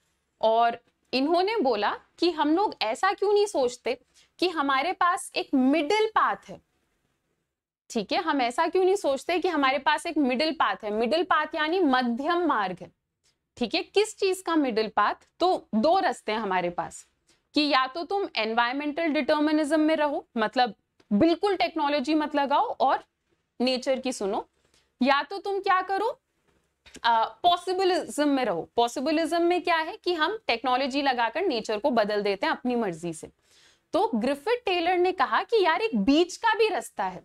और इन्होंने बोला कि हम लोग ऐसा क्यों नहीं सोचते कि हमारे पास एक मिडिल पाथ है ठीक है हम ऐसा क्यों नहीं सोचते कि हमारे पास एक मिडिल पाथ है मिडिल पाथ यानी मध्यम मार्ग है ठीक है किस चीज का मिडिल पाथ तो दो रस्ते हैं हमारे पास कि या तो तुम एनवायरमेंटल डिटर्मिनिज्म में रहो मतलब बिल्कुल टेक्नोलॉजी मत लगाओ और नेचर की सुनो या तो तुम क्या करो पॉसिबलिज्म uh, में रहो पॉसिबलिज्म में क्या है कि हम टेक्नोलॉजी लगाकर नेचर को बदल देते हैं अपनी मर्जी से तो ग्रिफिट टेलर ने कहा कि यार एक बीच का भी रास्ता है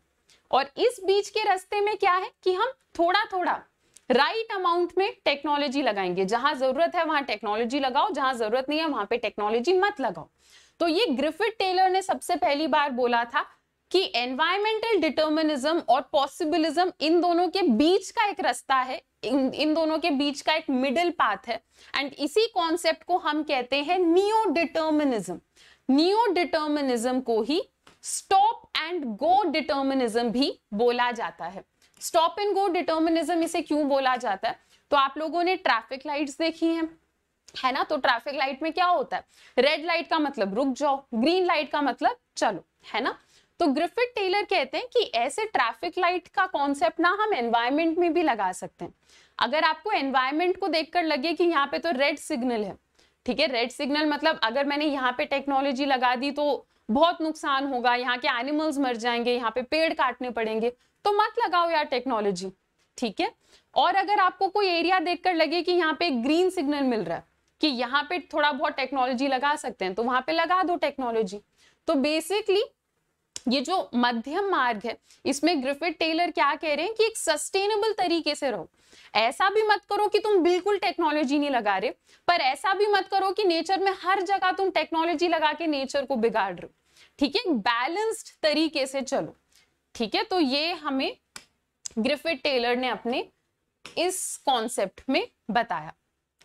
और इस बीच के रास्ते में क्या है कि हम थोड़ा थोड़ा राइट right अमाउंट में टेक्नोलॉजी लगाएंगे जहां जरूरत है वहां टेक्नोलॉजी लगाओ जहां जरूरत नहीं है वहां पे टेक्नोलॉजी मत लगाओ तो ये ग्रिफिट टेलर ने सबसे पहली बार बोला था कि एनवायरमेंटल डिटर्मिनिज्म और पॉसिबिलिज्म इन दोनों के बीच का एक रास्ता है इन इन दोनों के बीच का एक मिडिल पाथ है एंड इसी कॉन्सेप्ट को हम कहते हैं नियो डिटर्मिनिज्म नियो डिटर्मिनिज्म को ही स्टॉप एंड गो डिटर्मिनिज्म भी बोला जाता है स्टॉप एंड गो डिटर्मिनिज्म इसे क्यों बोला जाता है तो आप लोगों ने ट्रैफिक लाइट्स देखी हैं है ना तो ट्रैफिक लाइट में क्या होता है रेड लाइट का मतलब रुक जाओ ग्रीन लाइट का मतलब चलो है ना तो ग्रिफिट टेलर कहते हैं कि ऐसे ट्रैफिक लाइट का कॉन्सेप्ट ना हम एनवायरमेंट में भी लगा सकते हैं अगर आपको एनवायरमेंट को देखकर लगे कि यहाँ पे तो रेड सिग्नल है ठीक है रेड सिग्नल मतलब अगर मैंने यहाँ पे टेक्नोलॉजी लगा दी तो बहुत नुकसान होगा यहाँ के एनिमल्स मर जाएंगे यहाँ पे पेड़ काटने पड़ेंगे तो मत लगाओ यार टेक्नोलॉजी ठीक है और अगर आपको कोई एरिया देखकर लगे कि यहाँ पे ग्रीन सिग्नल मिल रहा है कि यहाँ पे थोड़ा बहुत टेक्नोलॉजी लगा सकते हैं तो वहां पे लगा दो टेक्नोलॉजी तो बेसिकली ये जो मध्यम मार्ग है इसमें ग्रिफिट टेलर क्या कह रहे हैं कि एक सस्टेनेबल तरीके से रहो ऐसा भी मत करो कि तुम बिल्कुल टेक्नोलॉजी नहीं लगा रहे पर ऐसा भी मत करो कि नेचर में हर जगह तुम टेक्नोलॉजी लगा के नेचर को बिगाड़ रहे हो ठीक है बैलेंस्ड तरीके से चलो ठीक है तो ये हमें ग्रिफिट टेलर ने अपने इस कॉन्सेप्ट में बताया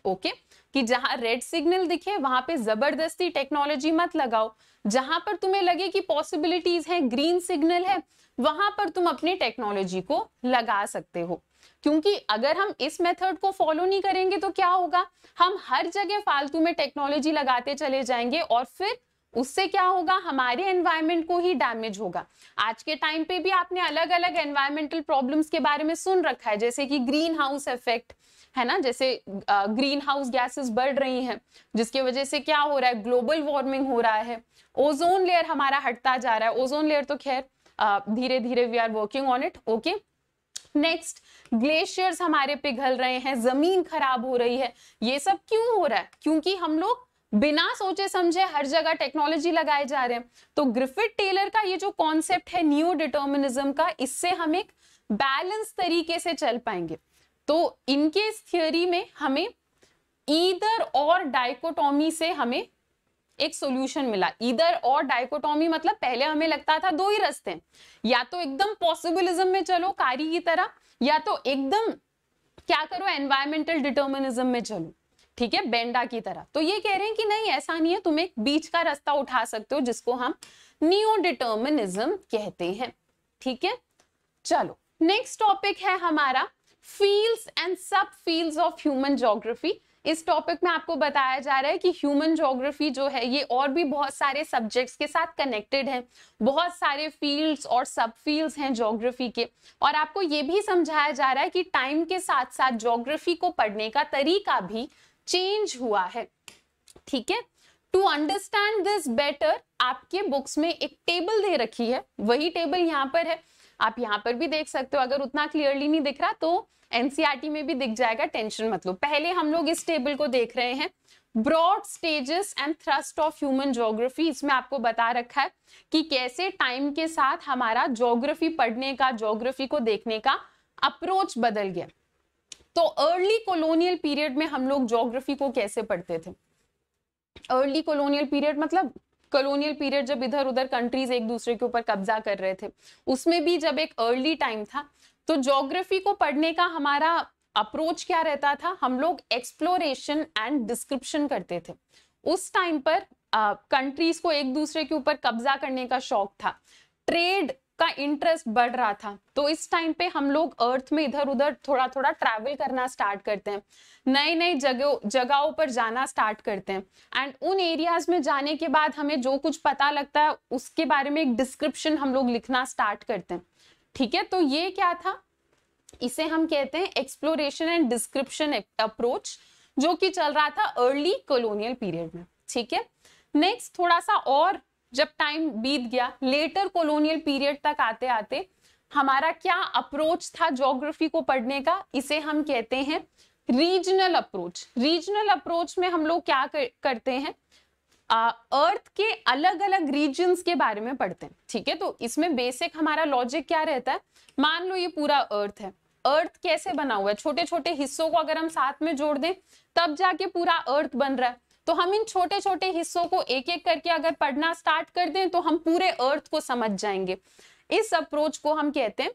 ओके कि जहां रेड सिग्नल दिखे वहां पे जबरदस्ती टेक्नोलॉजी मत लगाओ जहां पर तुम्हें लगे कि पॉसिबिलिटीज हैं ग्रीन सिग्नल है वहां पर तुम अपनी टेक्नोलॉजी को लगा सकते हो क्योंकि अगर हम इस मेथड को फॉलो नहीं करेंगे तो क्या होगा हम हर जगह फालतू में टेक्नोलॉजी लगाते चले जाएंगे और फिर उससे क्या होगा हमारे एनवायरमेंट को ही डैमेज होगा आज के टाइम पे भी आपने अलग अलग एनवायरमेंटल प्रॉब्लम्स के बारे में सुन रखा है जैसे कि ग्रीन हाउस इफेक्ट है ना जैसे ग्रीन हाउस गैसेस बढ़ रही हैं जिसकी वजह से क्या हो रहा है ग्लोबल वार्मिंग हो रहा है ओजोन लेयर हमारा हटता जा रहा है ओजोन लेयर तो खैर धीरे धीरे we are working on it okay next glaciers हमारे पिघल रहे हैं जमीन खराब हो रही है ये सब क्यों हो रहा है क्योंकि हम लोग बिना सोचे समझे हर जगह टेक्नोलॉजी लगाए जा रहे हैं तो ग्रिफिट टेलर का ये जो कॉन्सेप्ट है न्यू डिटर्मिनिज्म का इससे हम एक बैलेंस तरीके से चल पाएंगे तो इस थियोरी में हमें ईदर और डाइकोटॉमी से हमें एक सॉल्यूशन मिला इधर और डाइकोटॉमी मतलब पहले हमें लगता था दो ही रस्ते या तो एकदम पॉसिबिलिज्म में चलो कारी की तरह या तो एकदम क्या करो एनवायरमेंटल डिटर्मिनिज्म में चलो ठीक है बेंडा की तरह तो ये कह रहे हैं कि नहीं ऐसा नहीं है तुम एक बीच का रास्ता उठा सकते हो जिसको हम न्यू डिटर्मिनिज्म कहते हैं ठीक है चलो नेक्स्ट टॉपिक है हमारा fields and sub fields of human geography इस टॉपिक में आपको बताया जा रहा है कि ह्यूमन जोग्राफी जो है ये और भी बहुत सारे सब्जेक्ट्स के साथ कनेक्टेड है बहुत सारे फील्ड्स और सब फील्ड्स हैं जोग्राफी के और आपको ये भी समझाया जा रहा है कि टाइम के साथ साथ जोग्राफी को पढ़ने का तरीका भी चेंज हुआ है ठीक है टू अंडरस्टैंड दिस बेटर आपके बुक्स में एक टेबल दे रखी है वही टेबल यहाँ पर है आप यहाँ पर भी देख सकते हो अगर उतना क्लियरली नहीं दिख रहा तो एनसीआरटी e में भी दिख जाएगा टेंशन मतलब पहले हम लोग इस टेबल को देख रहे हैं broad stages and thrust of human geography इसमें आपको बता रखा है कि कैसे टाइम के साथ हमारा जोग्राफी पढ़ने का जोग्राफी को देखने का अप्रोच बदल गया तो अर्ली कॉलोनियल पीरियड में हम लोग जोग्राफी को कैसे पढ़ते थे अर्ली कॉलोनियल पीरियड मतलब कॉलोनियल पीरियड जब इधर उधर कंट्रीज एक दूसरे के ऊपर कब्जा कर रहे थे उसमें भी जब एक अर्ली टाइम था तो जोग्राफी को पढ़ने का हमारा अप्रोच क्या रहता था हम लोग एक्सप्लोरेशन एंड डिस्क्रिप्शन करते थे उस टाइम पर कंट्रीज को एक दूसरे के ऊपर कब्जा करने का शौक था ट्रेड का इंटरेस्ट बढ़ रहा था तो इस टाइम पे हम लोग अर्थ में इधर उधर थोड़ा थोड़ा ट्रैवल करना स्टार्ट करते हैं नई नई जगह जगहों पर जाना स्टार्ट करते हैं एंड उन एरियाज में जाने के बाद हमें जो कुछ पता लगता है उसके बारे में एक डिस्क्रिप्शन हम लोग लिखना स्टार्ट करते हैं ठीक है तो ये क्या था इसे हम कहते हैं एक्सप्लोरेशन एंड डिस्क्रिप्शन अप्रोच जो कि चल रहा था अर्ली कॉलोनियल पीरियड में ठीक है नेक्स्ट थोड़ा सा और जब टाइम बीत गया लेटर कोलोनियल पीरियड तक आते आते हमारा क्या अप्रोच था जोग्राफी को पढ़ने का इसे हम कहते हैं रीजनल अप्रोच रीजनल अप्रोच में हम लोग क्या कर, करते हैं अर्थ के अलग अलग रीजन के बारे में पढ़ते हैं ठीक है तो इसमें बेसिक हमारा लॉजिक क्या रहता है मान लो ये पूरा अर्थ है अर्थ कैसे बना हुआ है छोटे छोटे हिस्सों को अगर हम साथ में जोड़ दें तब जाके पूरा अर्थ बन रहा है तो हम इन छोटे छोटे हिस्सों को एक एक करके अगर पढ़ना स्टार्ट कर दें तो हम पूरे अर्थ को समझ जाएंगे इस अप्रोच को हम कहते हैं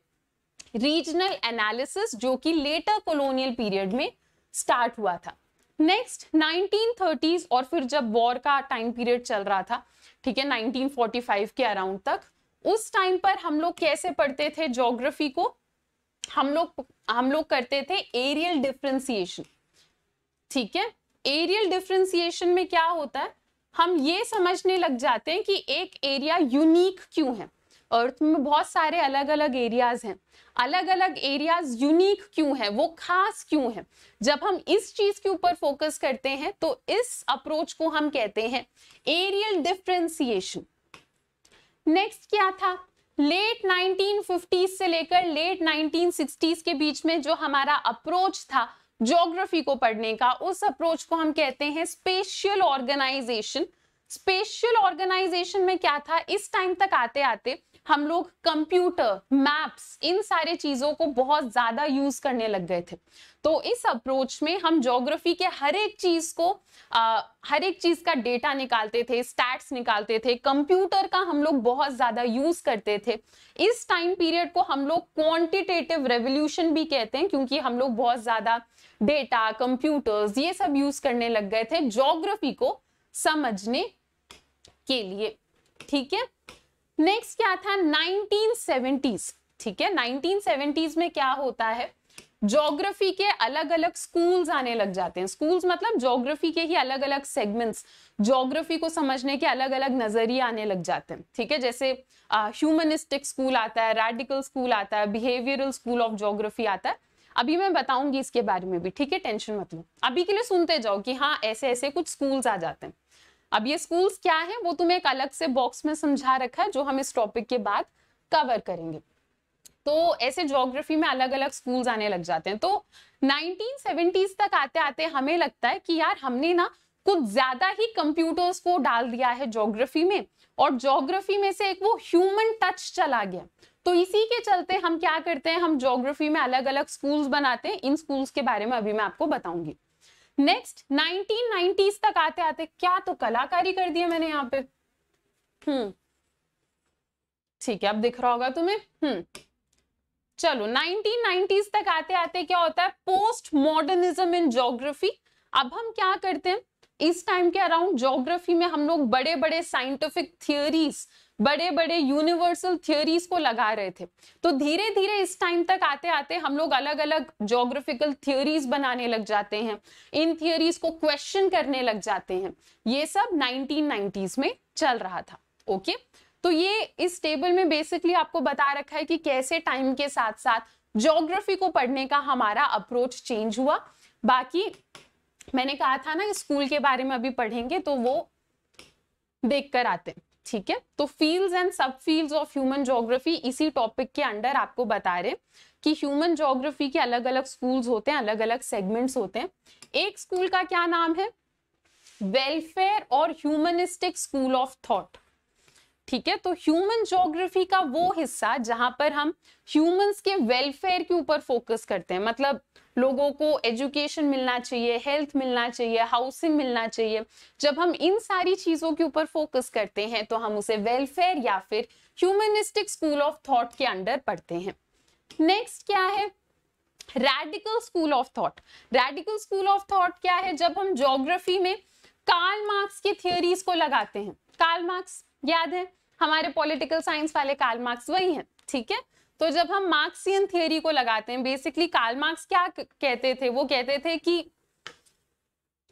रीजनल एनालिसिस जो कि लेटर कोलोनियल पीरियड में स्टार्ट हुआ था नेक्स्ट 1930s और फिर जब वॉर का टाइम पीरियड चल रहा था ठीक है 1945 के अराउंड तक उस टाइम पर हम लोग कैसे पढ़ते थे जोग्राफी को हम लोग हम लोग करते थे एरियल डिफ्रेंसिएशन ठीक है एरियल डिफ्रेंसिएशन में क्या होता है हम ये समझने लग जाते हैं कि एक एरिया यूनिक क्यों है अर्थ में बहुत सारे अलग अलग एरियाज हैं अलग अलग एरियाज यूनिक क्यों है वो खास क्यों है जब हम इस चीज के ऊपर फोकस करते हैं तो इस अप्रोच को हम कहते हैं एरियल डिफ्रेंसिएशन नेक्स्ट क्या था लेट 1950s से लेकर लेट 1960s के बीच में जो हमारा अप्रोच था ज्योग्राफी को पढ़ने का उस अप्रोच को हम कहते हैं स्पेशियल ऑर्गेनाइजेशन स्पेशियल ऑर्गेनाइजेशन में क्या था इस टाइम तक आते आते हम लोग कंप्यूटर मैप्स इन सारे चीजों को बहुत ज्यादा यूज करने लग गए थे तो इस अप्रोच में हम ज्योग्राफी के हर एक चीज को आ, हर एक चीज का डेटा निकालते थे स्टैट्स निकालते थे कंप्यूटर का हम लोग बहुत ज्यादा यूज करते थे इस टाइम पीरियड को हम लोग क्वांटिटेटिव रेवोल्यूशन भी कहते हैं क्योंकि हम लोग बहुत ज्यादा डेटा कंप्यूटर्स ये सब यूज करने लग गए थे जोग्राफी को समझने के लिए ठीक है नेक्स्ट क्या था 1970s ठीक है 1970s में क्या होता है जोग्राफी के अलग अलग स्कूल्स आने लग जाते हैं स्कूल्स मतलब जोग्राफी के ही अलग अलग सेगमेंट्स जोग्राफी को समझने के अलग अलग नजरिए आने लग जाते हैं ठीक है जैसे ह्यूमनिस्टिक स्कूल आता है रेडिकल स्कूल आता है बिहेवियरल स्कूल ऑफ जोग्राफी आता है अभी मैं बताऊंगी इसके बारे में भी ठीक है टेंशन मत लो अभी के लिए सुनते जाओ कि हाँ ऐसे ऐसे कुछ स्कूल्स आ जाते हैं अब ये स्कूल्स क्या है वो तुम्हें एक अलग से बॉक्स में समझा रखा है जो हम इस टॉपिक के बाद कवर करेंगे तो ऐसे ज्योग्राफी में अलग अलग स्कूल्स आने लग जाते हैं तो 1970s तक आते आते हमें लगता है कि यार हमने ना कुछ ज्यादा ही कंप्यूटर्स को डाल दिया है ज्योग्राफी में और ज्योग्राफी में से एक वो ह्यूमन टच चला गया तो इसी के चलते हम क्या करते हैं हम जोग्राफी में अलग अलग स्कूल्स बनाते हैं इन स्कूल्स के बारे में अभी मैं आपको बताऊंगी नेक्स्ट नाइनटीन तक आते आते क्या तो कलाकारी कर दिया मैंने यहाँ पे हम्म ठीक है अब दिख रहा होगा तुम्हें हम्म चलो 1990s तक आते आते क्या होता है पोस्ट मॉडर्निज्म इन जोग्राफी अब हम क्या करते हैं इस टाइम के अराउंड जोग्राफी में हम लोग बड़े बड़े साइंटिफिक थियोरीज बड़े बड़े यूनिवर्सल थियोरीज को लगा रहे थे तो धीरे धीरे इस टाइम तक आते आते हम लोग अलग अलग जोग्राफिकल थियोरीज बनाने लग जाते हैं इन थियोरीज को क्वेश्चन करने लग जाते हैं ये सब 1990s में चल रहा था ओके तो ये इस टेबल में बेसिकली आपको बता रखा है कि कैसे टाइम के साथ साथ जोग्राफी को पढ़ने का हमारा अप्रोच चेंज हुआ बाकी मैंने कहा था ना स्कूल के बारे में अभी पढ़ेंगे तो वो देख कर आते हैं ठीक है तो fields and sub field of human geography इसी टॉपिक के अंडर आपको बता रहे कि ह्यूमन जोग्राफी के अलग अलग स्कूल्स होते हैं अलग अलग सेगमेंट्स होते हैं एक स्कूल का क्या नाम है वेलफेयर और ह्यूमनिस्टिक स्कूल ऑफ थॉट ठीक है तो ह्यूमन जोग्राफी का वो हिस्सा जहां पर हम ह्यूमंस के वेलफेयर के ऊपर फोकस करते हैं मतलब लोगों को एजुकेशन मिलना चाहिए हेल्थ मिलना चाहिए हाउसिंग मिलना चाहिए जब हम इन सारी चीजों के ऊपर फोकस करते हैं तो हम उसे वेलफेयर या फिर ह्यूमनिस्टिक स्कूल ऑफ थॉट के अंडर पढ़ते हैं नेक्स्ट क्या है radical school of thought radical school of thought क्या है जब हम जोग्राफी में कार्ल मार्क्स की थियोरीज को लगाते हैं कार्ल मार्क्स याद है हमारे पॉलिटिकल साइंस वाले कार्ल मार्क्स वही हैं ठीक है तो जब हम मार्क्सियन थियोरी को लगाते हैं बेसिकली कार्ल मार्क्स क्या कहते थे वो कहते थे कि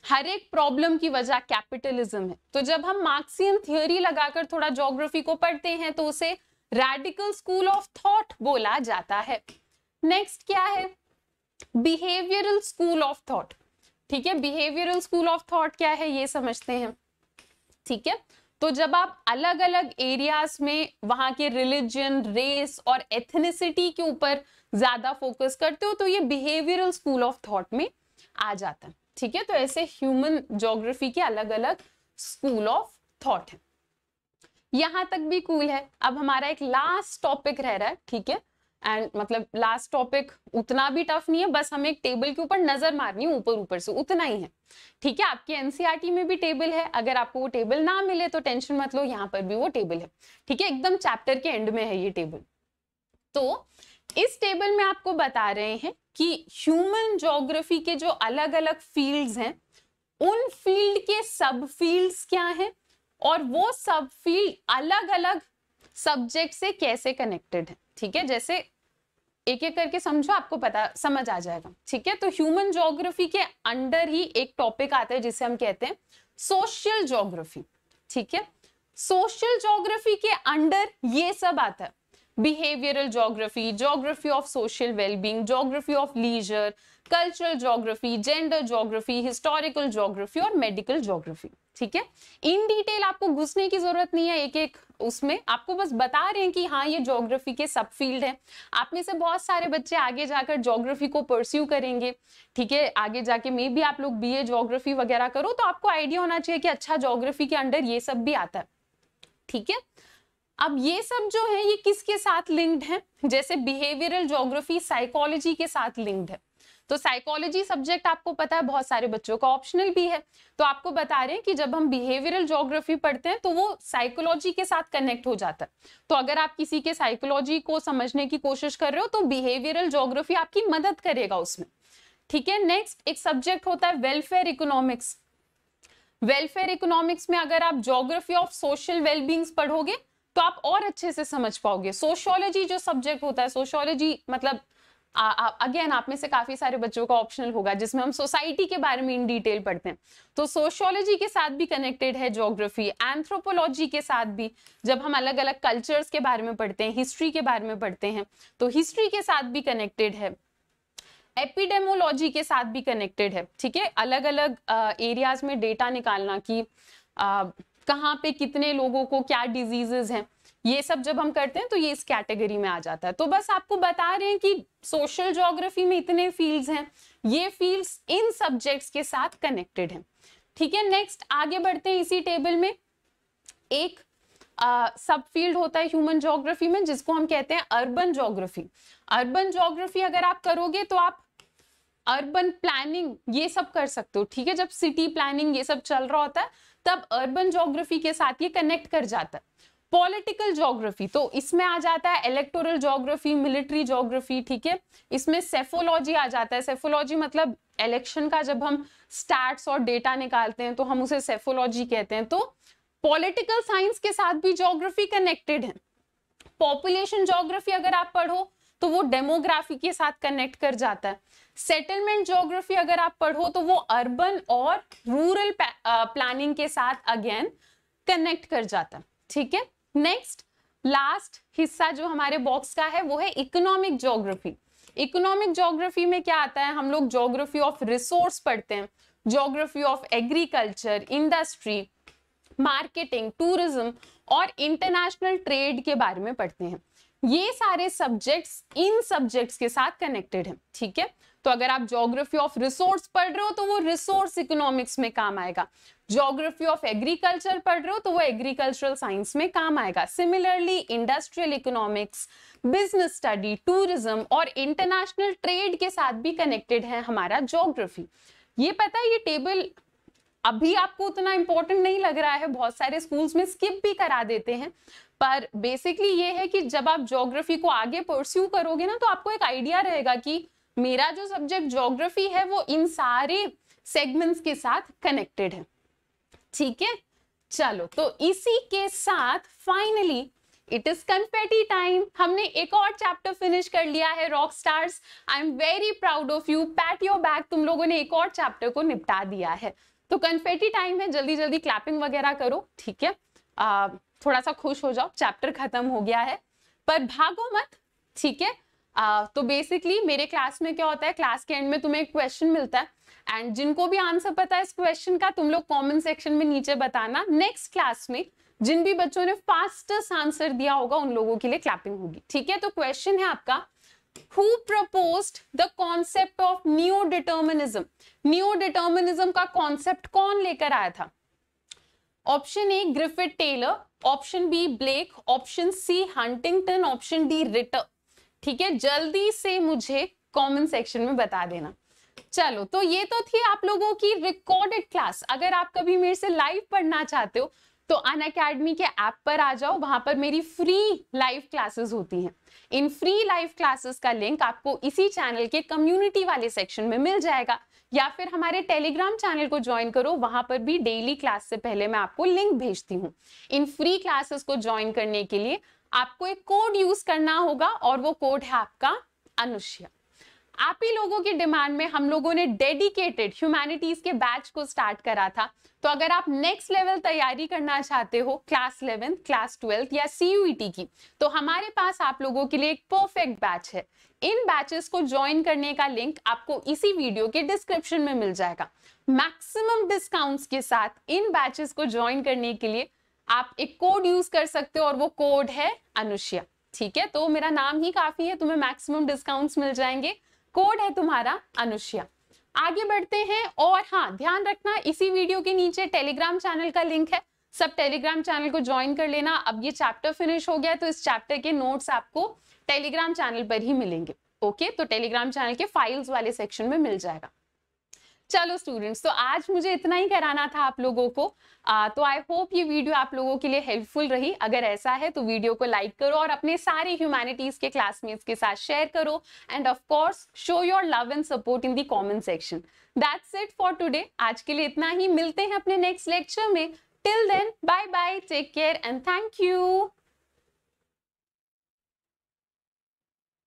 हर एक प्रॉब्लम की वजह कैपिटलिज्म है तो जब हम मार्क्सियन थियोरी लगाकर थोड़ा जोग्राफी को पढ़ते हैं तो उसे रेडिकल स्कूल ऑफ थॉट बोला जाता है नेक्स्ट क्या है बिहेवियरल स्कूल ऑफ थॉट ठीक है बिहेवियरल स्कूल ऑफ थॉट क्या है ये समझते हैं ठीक है तो जब आप अलग अलग एरियाज में वहां के रिलीजन रेस और एथनिसिटी के ऊपर ज्यादा फोकस करते हो तो ये बिहेवियरल स्कूल ऑफ थॉट में आ जाता है ठीक है तो ऐसे ह्यूमन जोग्राफी के अलग अलग स्कूल ऑफ थॉट है यहां तक भी कूल है अब हमारा एक लास्ट टॉपिक रह रहा है ठीक है एंड मतलब लास्ट टॉपिक उतना भी टफ नहीं है बस हमें एक टेबल के ऊपर नजर मारनी है ऊपर ऊपर से उतना ही है ठीक है आपके एनसीईआरटी e में भी टेबल है अगर आपको वो टेबल ना मिले तो टेंशन मत लो यहाँ पर भी वो टेबल है ठीक है एकदम चैप्टर के एंड में है ये टेबल तो इस टेबल में आपको बता रहे हैं कि ह्यूमन जोग्राफी के जो अलग अलग फील्ड्स हैं उन फील्ड के सब फील्ड्स क्या हैं और वो सब फील्ड अलग अलग सब्जेक्ट से कैसे कनेक्टेड है ठीक है जैसे एक एक करके समझो आपको पता समझ आ जाएगा ठीक है तो ह्यूमन जोग्राफी के अंडर ही एक टॉपिक आता है जिसे हम कहते हैं सोशल जोग्राफी ठीक है सोशल जोग्राफी के अंडर ये सब आता है behavioural geography geography of social wellbeing geography of leisure cultural geography gender geography historical geography और मेडिकल जोग्राफी ठीक है इन डिटेल आपको घुसने की जरूरत नहीं है एक एक उसमें आपको बस बता रहे हैं कि हाँ ये ज्योग्राफी के सब फील्ड है आप में से बहुत सारे बच्चे आगे जाकर ज्योग्राफी को परस्यू करेंगे ठीक है आगे जाके मे भी आप लोग बीए ज्योग्राफी वगैरह करो तो आपको आइडिया होना चाहिए कि अच्छा ज्योग्राफी के अंडर ये सब भी आता है ठीक है अब ये सब जो है ये किसके साथ लिंक्ड है जैसे बिहेवियरल ज्योग्राफी साइकोलॉजी के साथ लिंक्ड है तो साइकोलॉजी सब्जेक्ट आपको पता है बहुत सारे बच्चों का ऑप्शनल भी है तो आपको बता रहे हैं कि जब हम बिहेवियरल जोग्राफी पढ़ते हैं तो वो साइकोलॉजी के साथ कनेक्ट हो जाता है तो अगर आप किसी के साइकोलॉजी को समझने की कोशिश कर रहे हो तो बिहेवियरल जोग्राफी आपकी मदद करेगा उसमें ठीक है नेक्स्ट एक सब्जेक्ट होता है वेलफेयर इकोनॉमिक्स वेलफेयर इकोनॉमिक्स में अगर आप जोग्राफी ऑफ सोशल वेलबींग्स पढ़ोगे तो आप और अच्छे से समझ पाओगे सोशियोलॉजी जो सब्जेक्ट होता है सोशियोलॉजी मतलब अगेन आप में से काफी सारे बच्चों का ऑप्शनल होगा जिसमें हम सोसाइटी के बारे में इन डिटेल पढ़ते हैं तो सोशियोलॉजी के साथ भी कनेक्टेड है ज्योग्राफी एंथ्रोपोलॉजी के साथ भी जब हम अलग अलग कल्चर्स के बारे में पढ़ते हैं हिस्ट्री के बारे में पढ़ते हैं तो हिस्ट्री के साथ भी कनेक्टेड है एपिडेमोलॉजी के साथ भी कनेक्टेड है ठीक है अलग अलग एरियाज में डेटा निकालना कि कहाँ पे कितने लोगों को क्या डिजीजेज हैं ये सब जब हम करते हैं तो ये इस कैटेगरी में आ जाता है तो बस आपको बता रहे हैं कि सोशल जोग्राफी में इतने फील्ड्स हैं ये फील्ड्स इन सब्जेक्ट्स के साथ कनेक्टेड हैं ठीक है नेक्स्ट आगे बढ़ते हैं इसी टेबल में एक सब uh, फील्ड होता है ह्यूमन जोग्राफी में जिसको हम कहते हैं अर्बन जोग्राफी अर्बन जोग्राफी अगर आप करोगे तो आप अर्बन प्लानिंग ये सब कर सकते हो ठीक है जब सिटी प्लानिंग ये सब चल रहा होता है तब अर्बन जोग्राफी के साथ ये कनेक्ट कर जाता है पॉलिटिकल जोग्राफी तो इसमें आ जाता है इलेक्टोरल जोग्राफी मिलिट्री जोग्राफी ठीक है इसमें सेफोलॉजी आ जाता है सेफोलॉजी मतलब इलेक्शन का जब हम स्टैट्स और डेटा निकालते हैं तो हम उसे सेफोलॉजी कहते हैं तो पॉलिटिकल साइंस के साथ भी जोग्राफी कनेक्टेड है पॉपुलेशन जोग्राफी अगर आप पढ़ो तो वो डेमोग्राफी के साथ कनेक्ट कर जाता है सेटलमेंट जोग्राफी अगर आप पढ़ो तो वो अर्बन और रूरल प्लानिंग uh, के साथ अगेन कनेक्ट कर जाता है ठीक है नेक्स्ट लास्ट हिस्सा जो हमारे बॉक्स का है वो है इकोनॉमिक जोग्राफी इकोनॉमिक जोग्राफी में क्या आता है हम लोग जोग्राफी ऑफ रिसोर्स पढ़ते हैं geography of agriculture industry marketing tourism और इंटरनेशनल ट्रेड के बारे में पढ़ते हैं ये सारे सब्जेक्ट्स इन सब्जेक्ट्स के साथ कनेक्टेड हैं ठीक है तो अगर आप जोग्राफी ऑफ रिसोर्स पढ़ रहे हो तो वो रिसोर्स इकोनॉमिक्स में काम आएगा ज्योग्राफी ऑफ एग्रीकल्चर पढ़ रहे हो तो वो एग्रीकल्चरल साइंस में काम आएगा similarly industrial economics business study tourism और इंटरनेशनल ट्रेड के साथ भी कनेक्टेड है हमारा ज्योग्राफी ये पता है ये टेबल अभी आपको उतना इंपॉर्टेंट नहीं लग रहा है बहुत सारे स्कूल्स में स्किप भी करा देते हैं पर बेसिकली ये है कि जब आप ज्योग्राफी को आगे परस्यू करोगे ना तो आपको एक आइडिया रहेगा कि मेरा जो सब्जेक्ट ज्योग्राफी है वो इन सारे सेगमेंट्स के साथ कनेक्टेड है ठीक है चलो तो इसी के साथ finally it is confetti time हमने एक और चैप्टर फिनिश कर लिया है rock stars I am very proud of you pat your back तुम लोगों ने एक और चैप्टर को निपटा दिया है तो कन्फेटी टाइम है जल्दी जल्दी क्लैपिंग वगैरह करो ठीक है आ, थोड़ा सा खुश हो जाओ चैप्टर खत्म हो गया है पर भागो मत ठीक है तो बेसिकली मेरे क्लास में क्या होता है क्लास के एंड में तुम्हें एक क्वेश्चन मिलता है एंड जिनको भी आंसर पता है इस क्वेश्चन का तुम लोग कॉमेंट सेक्शन में नीचे बताना नेक्स्ट क्लास में जिन भी बच्चों ने फास्टेस्ट आंसर दिया होगा उन लोगों के लिए क्लैपिंग होगी ठीक है तो क्वेश्चन है आपका who proposed the concept of Neo-determinism का concept कौन लेकर आया था option A Griffith Taylor option B Blache option C Huntington. Option D Ritter. ठीक है जल्दी से मुझे कमेंट सेक्शन में बता देना चलो तो ये तो थी आप लोगों की रिकॉर्डेड क्लास अगर आप कभी मेरे से लाइव पढ़ना चाहते हो तो अन अकेडमी के ऐप पर आ जाओ वहां पर मेरी फ्री लाइव क्लासेस होती हैं इन फ्री लाइव क्लासेस का लिंक आपको इसी चैनल के कम्युनिटी वाले सेक्शन में मिल जाएगा या फिर हमारे टेलीग्राम चैनल को ज्वाइन करो वहां पर भी डेली क्लास से पहले मैं आपको लिंक भेजती हूँ इन फ्री क्लासेस को ज्वाइन करने के लिए आपको एक कोड यूज करना होगा और वो कोड है आपका अनुष्या आप ही लोगों की डिमांड में हम लोगों ने डेडिकेटेड ह्यूमैनिटीज के बैच को स्टार्ट करा था तो अगर आप नेक्स्ट लेवल तैयारी करना चाहते हो क्लास इलेवेंथ क्लास ट्वेल्थ या सीयूईटी e की तो हमारे पास आप लोगों के लिए एक परफेक्ट बैच है इन बैचेस को ज्वाइन करने का लिंक आपको इसी वीडियो के डिस्क्रिप्शन में मिल जाएगा मैक्सिमम डिस्काउंट्स के साथ इन बैचेस को ज्वाइन करने के लिए आप एक कोड यूज कर सकते हो और वो कोड है अनुष्या ठीक है तो मेरा नाम ही काफी है तुम्हें मैक्सिमम डिस्काउंट्स मिल जाएंगे कोड है तुम्हारा अनुष्या आगे बढ़ते हैं और हाँ ध्यान रखना इसी वीडियो के नीचे टेलीग्राम चैनल का लिंक है सब टेलीग्राम चैनल को ज्वाइन कर लेना अब ये चैप्टर फिनिश हो गया तो इस चैप्टर के नोट्स आपको टेलीग्राम चैनल पर ही मिलेंगे ओके तो टेलीग्राम चैनल के फाइल्स वाले सेक्शन में मिल जाएगा चलो स्टूडेंट्स तो आज मुझे इतना ही कराना था आप लोगों को आ, तो आई होप ये वीडियो आप लोगों के लिए हेल्पफुल रही अगर ऐसा है तो वीडियो को लाइक करो और अपने सारे ह्यूमैनिटीज के क्लासमेट्स के साथ शेयर करो and of course show your love and support in the comment section that's it for today आज के लिए इतना ही मिलते हैं अपने नेक्स्ट लेक्चर में till then bye bye take care and thank you